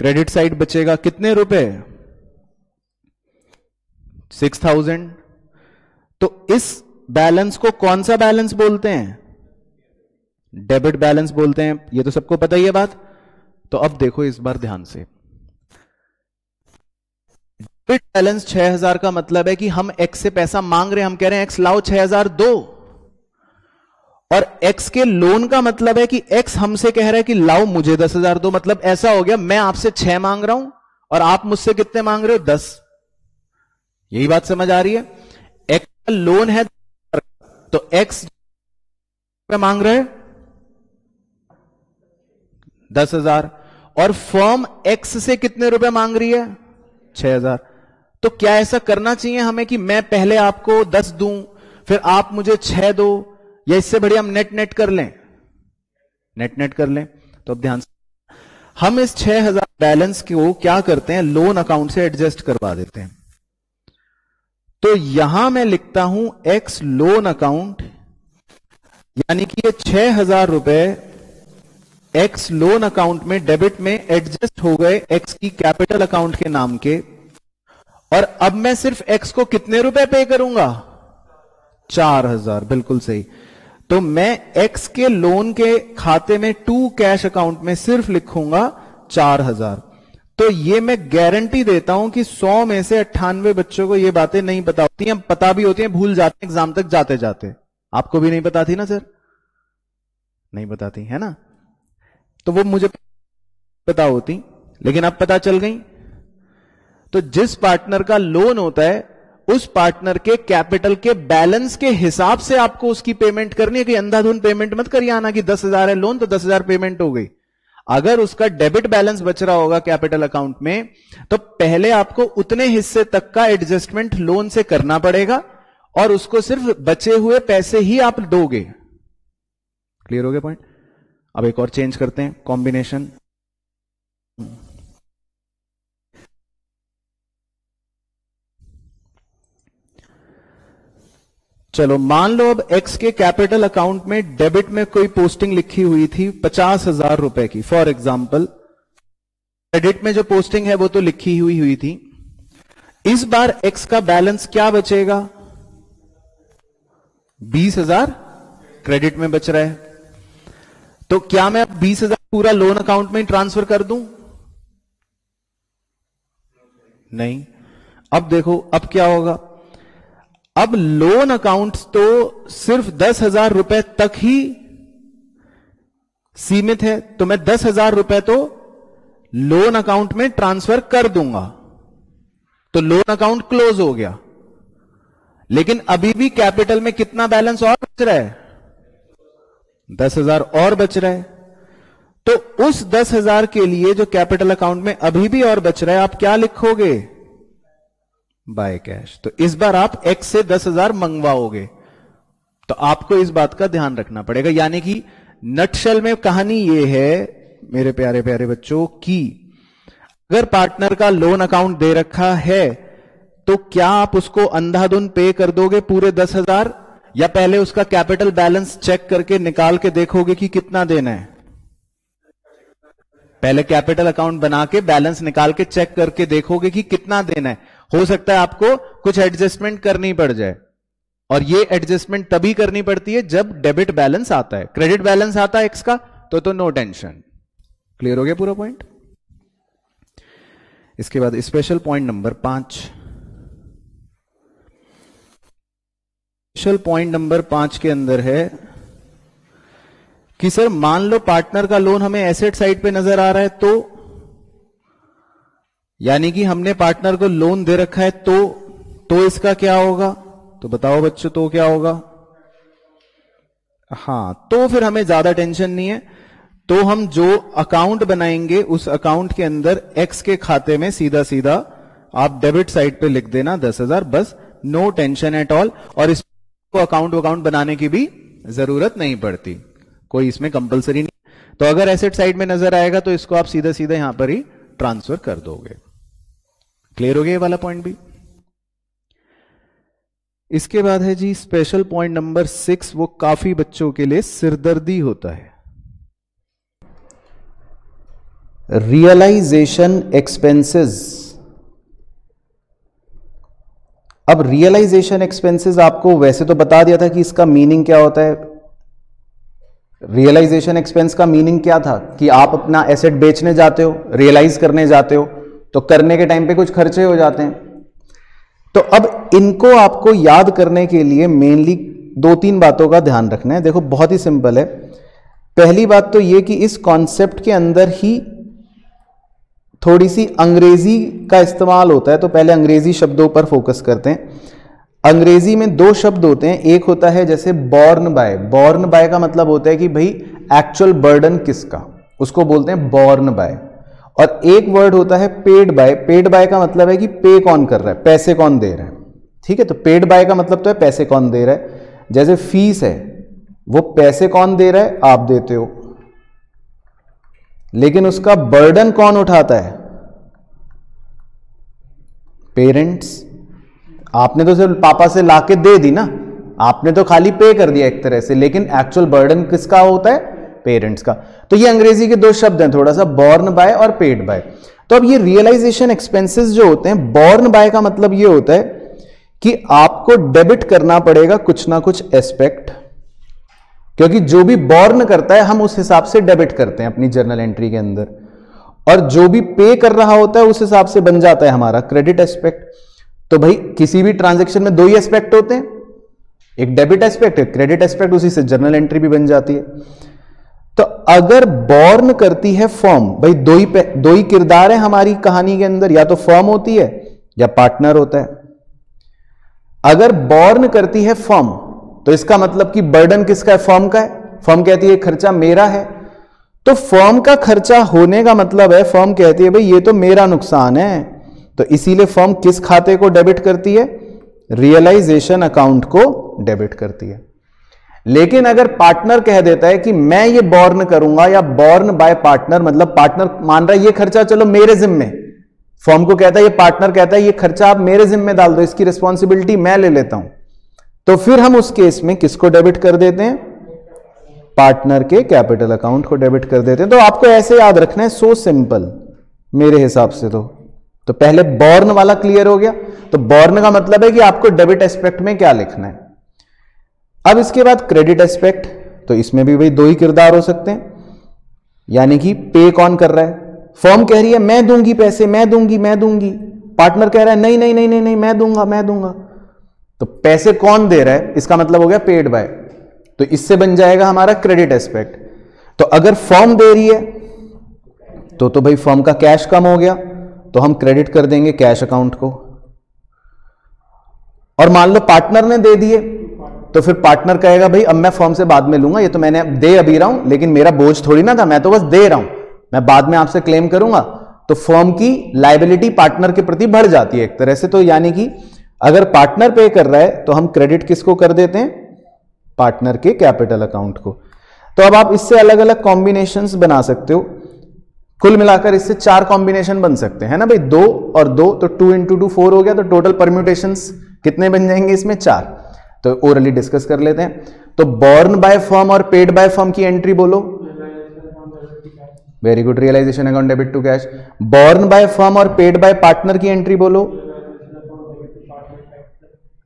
क्रेडिट साइड बचेगा कितने रुपए सिक्स थाउजेंड तो इस बैलेंस को कौन सा बैलेंस बोलते हैं डेबिट बैलेंस बोलते हैं ये तो सबको पता ही है बात तो अब देखो इस बार ध्यान से फिर बैलेंस 6000 का मतलब है कि हम एक्स से पैसा मांग रहे हैं हम कह रहे हैं एक्स लाओ 6000 दो और x के लोन का मतलब है कि एक्स हमसे कह रहा है कि लाओ मुझे दस हजार दो मतलब ऐसा हो गया मैं आपसे छह मांग रहा हूं और आप मुझसे कितने मांग रहे हो दस यही बात समझ आ रही है एक्स का लोन है तो एक्स मांग रहे दस हजार और फर्म एक्स से कितने रुपए मांग रही है छह हजार तो क्या ऐसा करना चाहिए हमें कि मैं पहले आपको दस दूं फिर आप मुझे छह दो या इससे बढ़िया हम नेट नेट कर लें नेट नेट कर लें तो अब ध्यान से हम इस छह हजार बैलेंस को क्या करते हैं लोन अकाउंट से एडजस्ट करवा देते हैं तो यहां मैं लिखता हूं एक्स लोन अकाउंट यानी कि ये छह हजार रुपए एक्स लोन अकाउंट में डेबिट में एडजस्ट हो गए एक्स की कैपिटल अकाउंट के नाम के और अब मैं सिर्फ एक्स को कितने रुपए पे करूंगा चार हजार बिल्कुल सही तो मैं एक्स के लोन के खाते में टू कैश अकाउंट में सिर्फ लिखूंगा चार हजार तो ये मैं गारंटी देता हूं कि सौ में से अट्ठानवे बच्चों को ये बातें नहीं पता होती हैं पता भी होती हैं भूल जाते हैं एग्जाम तक जाते जाते आपको भी नहीं पता थी ना सर नहीं बताती है ना तो वो मुझे पता होती लेकिन अब पता चल गई तो जिस पार्टनर का लोन होता है उस पार्टनर के कैपिटल के बैलेंस के हिसाब से आपको उसकी पेमेंट करनी है कि अंधाधुन पेमेंट मत करिए आना कि दस हजार है लोन तो दस हजार पेमेंट हो गई अगर उसका डेबिट बैलेंस बच रहा होगा कैपिटल अकाउंट में तो पहले आपको उतने हिस्से तक का एडजस्टमेंट लोन से करना पड़ेगा और उसको सिर्फ बचे हुए पैसे ही आप दोगे क्लियर हो गया पॉइंट अब एक और चेंज करते हैं कॉम्बिनेशन चलो मान लो अब एक्स के कैपिटल अकाउंट में डेबिट में कोई पोस्टिंग लिखी हुई थी पचास हजार रुपए की फॉर एग्जाम्पल क्रेडिट में जो पोस्टिंग है वो तो लिखी हुई हुई थी इस बार एक्स का बैलेंस क्या बचेगा बीस हजार क्रेडिट में बच रहा है तो क्या मैं अब बीस हजार पूरा लोन अकाउंट में ट्रांसफर कर दूं नहीं अब देखो अब क्या होगा अब लोन अकाउंट्स तो सिर्फ दस हजार रुपए तक ही सीमित है तो मैं दस हजार रुपए तो लोन अकाउंट में ट्रांसफर कर दूंगा तो लोन अकाउंट क्लोज हो गया लेकिन अभी भी कैपिटल में कितना बैलेंस और बच रहा है दस हजार और बच रहा है तो उस दस हजार के लिए जो कैपिटल अकाउंट में अभी भी और बच रहा है आप क्या लिखोगे बाय कैश तो इस बार आप एक्स से दस हजार मंगवाओगे तो आपको इस बात का ध्यान रखना पड़ेगा यानी कि नटशल में कहानी यह है मेरे प्यारे प्यारे बच्चों की अगर पार्टनर का लोन अकाउंट दे रखा है तो क्या आप उसको अंधाधुन पे कर दोगे पूरे दस हजार या पहले उसका कैपिटल बैलेंस चेक करके निकाल के देखोगे कि कितना देना है पहले कैपिटल अकाउंट बना के बैलेंस निकाल के चेक करके देखोगे कि कितना देना है हो सकता है आपको कुछ एडजस्टमेंट करनी पड़ जाए और ये एडजस्टमेंट तभी करनी पड़ती है जब डेबिट बैलेंस आता है क्रेडिट बैलेंस आता है एक्स का तो तो नो टेंशन क्लियर हो गया पूरा पॉइंट इसके बाद स्पेशल पॉइंट नंबर पांच स्पेशल पॉइंट नंबर पांच के अंदर है कि सर मान लो पार्टनर का लोन हमें एसेट साइड पे नजर आ रहा है तो यानी कि हमने पार्टनर को लोन दे रखा है तो तो इसका क्या होगा तो बताओ बच्चों तो क्या होगा हाँ तो फिर हमें ज्यादा टेंशन नहीं है तो हम जो अकाउंट बनाएंगे उस अकाउंट के अंदर एक्स के खाते में सीधा सीधा आप डेबिट साइड पे लिख देना दस हजार बस नो टेंशन एट ऑल और इसको अकाउंट अकाउंट बनाने की भी जरूरत नहीं पड़ती कोई इसमें कंपलसरी नहीं तो अगर एसेट साइड में नजर आएगा तो इसको आप सीधा सीधा यहां पर ही ट्रांसफर कर दोगे क्लियर हो गया वाला पॉइंट भी इसके बाद है जी स्पेशल पॉइंट नंबर सिक्स वो काफी बच्चों के लिए सिरदर्दी होता है रियलाइजेशन एक्सपेंसेस अब रियलाइजेशन एक्सपेंसेस आपको वैसे तो बता दिया था कि इसका मीनिंग क्या होता है रियलाइजेशन एक्सपेंस का मीनिंग क्या था कि आप अपना एसेट बेचने जाते हो रियलाइज करने जाते हो तो करने के टाइम पे कुछ खर्चे हो जाते हैं तो अब इनको आपको याद करने के लिए मेनली दो तीन बातों का ध्यान रखना है देखो बहुत ही सिंपल है पहली बात तो ये कि इस कॉन्सेप्ट के अंदर ही थोड़ी सी अंग्रेजी का इस्तेमाल होता है तो पहले अंग्रेजी शब्दों पर फोकस करते हैं अंग्रेजी में दो शब्द होते हैं एक होता है जैसे बॉर्न बाय बॉर्न बाय का मतलब होता है कि भाई एक्चुअल बर्डन किसका उसको बोलते हैं बॉर्न बाय और एक वर्ड होता है पेड बाय पेड बाय का मतलब है कि पे कौन कर रहा है पैसे कौन दे रहा है ठीक है तो पेड बाय का मतलब तो है पैसे कौन दे रहा है जैसे फीस है वो पैसे कौन दे रहा है आप देते हो लेकिन उसका बर्डन कौन उठाता है पेरेंट्स आपने तो सिर्फ पापा से लाके दे दी ना आपने तो खाली पे कर दिया एक तरह से लेकिन एक्चुअल बर्डन किसका होता है पेरेंट्स का तो ये अंग्रेजी के दो शब्द हैं थोड़ा सा बॉर्न बाय और पेड बाय तो अब ये रियलाइजेशन एक्सपेंसेस जो होते हैं बॉर्न बाय का मतलब ये होता है कि आपको डेबिट करना पड़ेगा कुछ ना कुछ एस्पेक्ट क्योंकि जो भी बॉर्न करता है हम उस हिसाब से डेबिट करते हैं अपनी जर्नल एंट्री के अंदर और जो भी पे कर रहा होता है उस हिसाब से बन जाता है हमारा क्रेडिट एस्पेक्ट तो भाई किसी भी ट्रांजेक्शन में दो ही एस्पेक्ट होते हैं एक डेबिट एस्पेक्ट एक क्रेडिट एस्पेक्ट उसी से जर्नल एंट्री भी बन जाती है तो अगर बॉर्न करती है फॉर्म भाई दो ही पे दो ही किरदार है हमारी कहानी के अंदर या तो फॉर्म होती है या पार्टनर होता है अगर बॉर्न करती है फॉर्म तो इसका मतलब कि बर्डन किसका है फॉर्म का है फॉर्म कहती है खर्चा मेरा है तो फॉर्म का खर्चा होने का मतलब है फॉर्म कहती है भाई ये तो मेरा नुकसान है तो इसीलिए फॉर्म किस खाते को डेबिट करती है रियलाइजेशन अकाउंट को डेबिट करती है लेकिन अगर पार्टनर कह देता है कि मैं ये बॉर्न करूंगा या बॉर्न बाय पार्टनर मतलब पार्टनर मान रहा है ये खर्चा चलो मेरे जिम्मे फॉर्म को कहता है ये पार्टनर कहता है ये खर्चा आप मेरे जिम्मे डाल दो इसकी रिस्पॉन्सिबिलिटी मैं ले लेता हूं तो फिर हम उस केस में किसको डेबिट कर देते हैं पार्टनर के कैपिटल अकाउंट को डेबिट कर देते हैं तो आपको ऐसे याद रखना है सो so सिंपल मेरे हिसाब से तो तो पहले बॉर्न वाला क्लियर हो गया तो बॉर्न का मतलब है कि आपको डेबिट एस्पेक्ट में क्या लिखना है अब इसके बाद क्रेडिट एस्पेक्ट तो इसमें भी भाई दो ही किरदार हो सकते हैं यानी कि पे कौन कर रहा है फॉर्म कह रही है मैं दूंगी पैसे मैं दूंगी मैं दूंगी पार्टनर कह रहा है नहीं नहीं नहीं नहीं नहीं मैं दूंगा मैं दूंगा तो पैसे कौन दे रहा है इसका मतलब हो गया पेड बाय तो इससे बन जाएगा हमारा क्रेडिट एस्पेक्ट तो अगर फॉर्म दे रही है तो तो भाई फॉर्म का कैश कम हो गया तो हम क्रेडिट कर देंगे कैश अकाउंट को और मान लो पार्टनर ने दे दिए तो फिर पार्टनर कहेगा भाई अब मैं फॉर्म से बाद में लूंगा ये तो मैंने दे अभी रहा हूं लेकिन मेरा बोझ थोड़ी ना था मैं तो बस दे रहा हूं मैं बाद में आपसे क्लेम करूंगा तो फॉर्म की लाइबिलिटी पार्टनर के प्रति बढ़ जाती है एक तरह से तो यानी कि अगर पार्टनर पे कर रहा है तो हम क्रेडिट किसको कर देते हैं पार्टनर के कैपिटल अकाउंट को तो अब आप इससे अलग अलग कॉम्बिनेशन बना सकते हो कुल मिलाकर इससे चार कॉम्बिनेशन बन सकते हैं ना भाई दो और दो तो टू इंटू टू फोर हो गया तो टोटल परम्यूटेशन कितने बन जाएंगे इसमें चार तो ओरली डिस्कस कर लेते हैं तो बॉर्न बाय फॉर्म और पेड बाय फॉर्म की एंट्री बोलो very good realization account debit to cash borne by firm और पेड बाय पार्टनर की एंट्री बोलो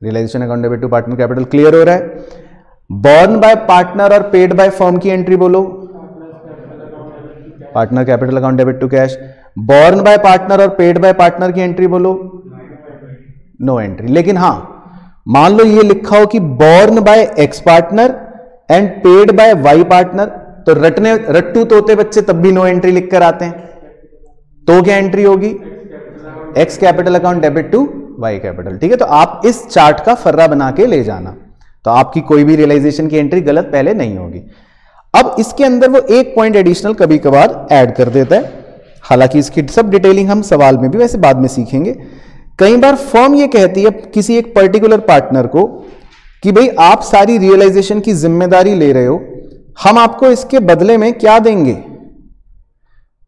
realisation account debit to partner capital clear हो रहा है बॉर्न बाय पार्टनर और पेड बाय फॉर्म की एंट्री बोलो partner capital account debit to cash borne by partner और पेड बाय पार्टनर की एंट्री बोलो नो no एंट्री लेकिन हाँ मान लो ये लिखा हो कि borne by X partner and paid by Y partner तो रटने रट्टू तोते बच्चे तब भी नो एंट्री लिखकर आते हैं तो क्या एंट्री होगी X capital account debit to Y capital ठीक है तो आप इस चार्ट का फर्रा बना के ले जाना तो आपकी कोई भी रियलाइजेशन की एंट्री गलत पहले नहीं होगी अब इसके अंदर वो एक पॉइंट एडिशनल कभी कभार ऐड कर देता है हालांकि इसकी सब डिटेलिंग हम सवाल में भी वैसे बाद में सीखेंगे कई बार फॉर्म ये कहती है किसी एक पर्टिकुलर पार्टनर को कि भाई आप सारी रियलाइजेशन की जिम्मेदारी ले रहे हो हम आपको इसके बदले में क्या देंगे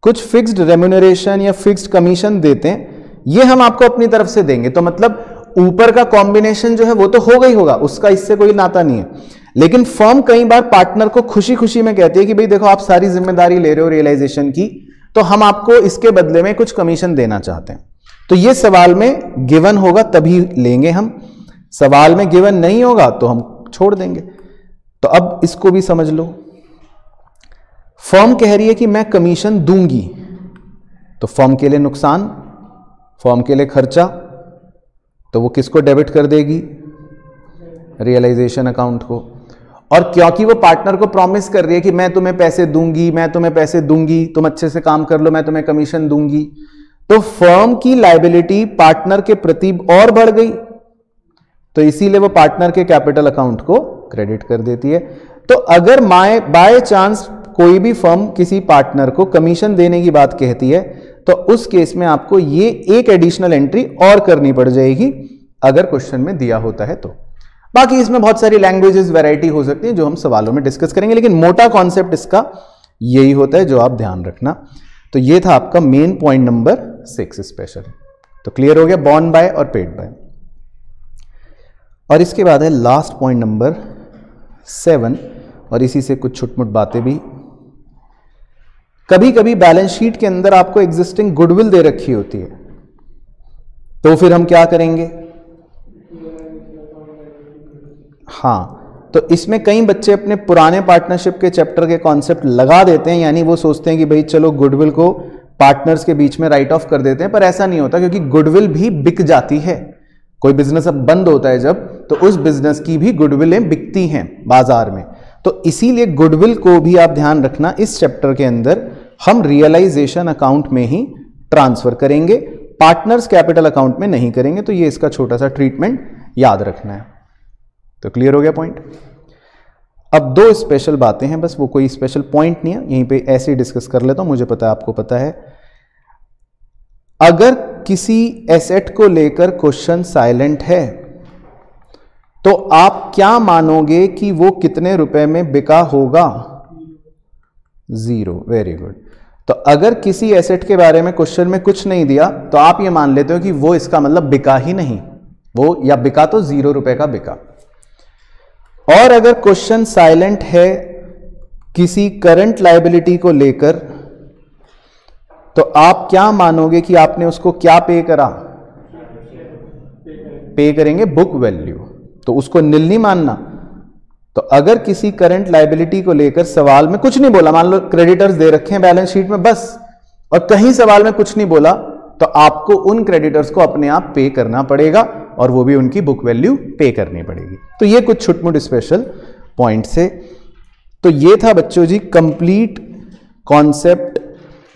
कुछ फिक्स्ड रेम्यूनरेशन या फिक्स्ड कमीशन देते हैं ये हम आपको अपनी तरफ से देंगे तो मतलब ऊपर का कॉम्बिनेशन जो है वो तो होगा ही होगा उसका इससे कोई नाता नहीं है लेकिन फर्म कई बार पार्टनर को खुशी खुशी में कहती है कि भाई देखो आप सारी जिम्मेदारी ले रहे हो रियलाइजेशन की तो हम आपको इसके बदले में कुछ कमीशन देना चाहते हैं तो ये सवाल में गिवन होगा तभी लेंगे हम सवाल में गिवन नहीं होगा तो हम छोड़ देंगे तो अब इसको भी समझ लो फॉर्म कह रही है कि मैं कमीशन दूंगी तो फॉर्म के लिए नुकसान फॉर्म के लिए खर्चा तो वो किसको डेबिट कर देगी रियलाइजेशन अकाउंट को और क्योंकि वो पार्टनर को प्रॉमिस कर रही है कि मैं तुम्हें पैसे दूंगी मैं तुम्हें पैसे दूंगी तुम अच्छे से काम कर लो मैं तुम्हें कमीशन दूंगी तो फर्म की लाइबिलिटी पार्टनर के प्रति और बढ़ गई तो इसीलिए वो पार्टनर के कैपिटल अकाउंट को क्रेडिट कर देती है तो अगर माए बाय चांस कोई भी फर्म किसी पार्टनर को कमीशन देने की बात कहती है तो उस केस में आपको ये एक एडिशनल एंट्री और करनी पड़ जाएगी अगर क्वेश्चन में दिया होता है तो बाकी इसमें बहुत सारी लैंग्वेजेस वैरायटी हो सकती है जो हम सवालों में डिस्कस करेंगे लेकिन मोटा कॉन्सेप्ट इसका यही होता है जो आप ध्यान रखना तो ये था आपका main point number six special तो क्लियर हो गया बॉर्न बाय और पेड बाय और इसके बाद है लास्ट पॉइंट नंबर सेवन और इसी से कुछ छुटमुट बातें भी कभी कभी बैलेंस शीट के अंदर आपको एग्जिस्टिंग गुडविल दे रखी होती है तो फिर हम क्या करेंगे हाँ तो इसमें कई बच्चे अपने पुराने पार्टनरशिप के चैप्टर के कॉन्सेप्ट लगा देते हैं यानी वो सोचते हैं कि भाई चलो गुडविल को पार्टनर्स के बीच में राइट ऑफ कर देते हैं पर ऐसा नहीं होता क्योंकि गुडविल भी बिक जाती है कोई बिजनेस अब बंद होता है जब तो उस बिजनेस की भी गुडविलें बिकती हैं बाजार में तो इसीलिए गुडविल को भी आप ध्यान रखना इस चैप्टर के अंदर हम रियलाइजेशन अकाउंट में ही ट्रांसफर करेंगे पार्टनर्स कैपिटल अकाउंट में नहीं करेंगे तो ये इसका छोटा सा ट्रीटमेंट याद रखना है तो क्लियर हो गया पॉइंट अब दो स्पेशल बातें हैं बस वो कोई स्पेशल पॉइंट नहीं है यहीं पे ऐसे ही डिस्कस कर लेता हूं मुझे पता है आपको पता है अगर किसी एसेट को लेकर क्वेश्चन साइलेंट है तो आप क्या मानोगे कि वो कितने रुपए में बिका होगा जीरो वेरी गुड तो अगर किसी एसेट के बारे में क्वेश्चन में कुछ नहीं दिया तो आप ये मान लेते हो कि वो इसका मतलब बिका ही नहीं वो या बिका तो जीरो रुपए का बिका और अगर क्वेश्चन साइलेंट है किसी करंट लाइबिलिटी को लेकर तो आप क्या मानोगे कि आपने उसको क्या पे करा पे करेंगे बुक वैल्यू तो उसको नील नहीं मानना तो अगर किसी करंट लाइबिलिटी को लेकर सवाल में कुछ नहीं बोला मान लो क्रेडिटर्स दे रखे हैं बैलेंस शीट में बस और कहीं सवाल में कुछ नहीं बोला तो आपको उन क्रेडिटर्स को अपने आप पे करना पड़ेगा और वो भी उनकी बुक वैल्यू पे करनी पड़ेगी तो ये कुछ छुटमुट स्पेशल पॉइंट से तो ये था बच्चों जी कंप्लीट कॉन्सेप्ट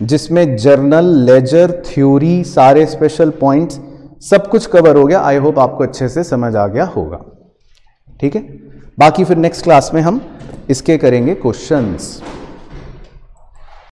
जिसमें जर्नल लेजर थ्योरी सारे स्पेशल पॉइंट्स सब कुछ कवर हो गया आई होप आपको अच्छे से समझ आ गया होगा ठीक है बाकी फिर नेक्स्ट क्लास में हम इसके करेंगे क्वेश्चंस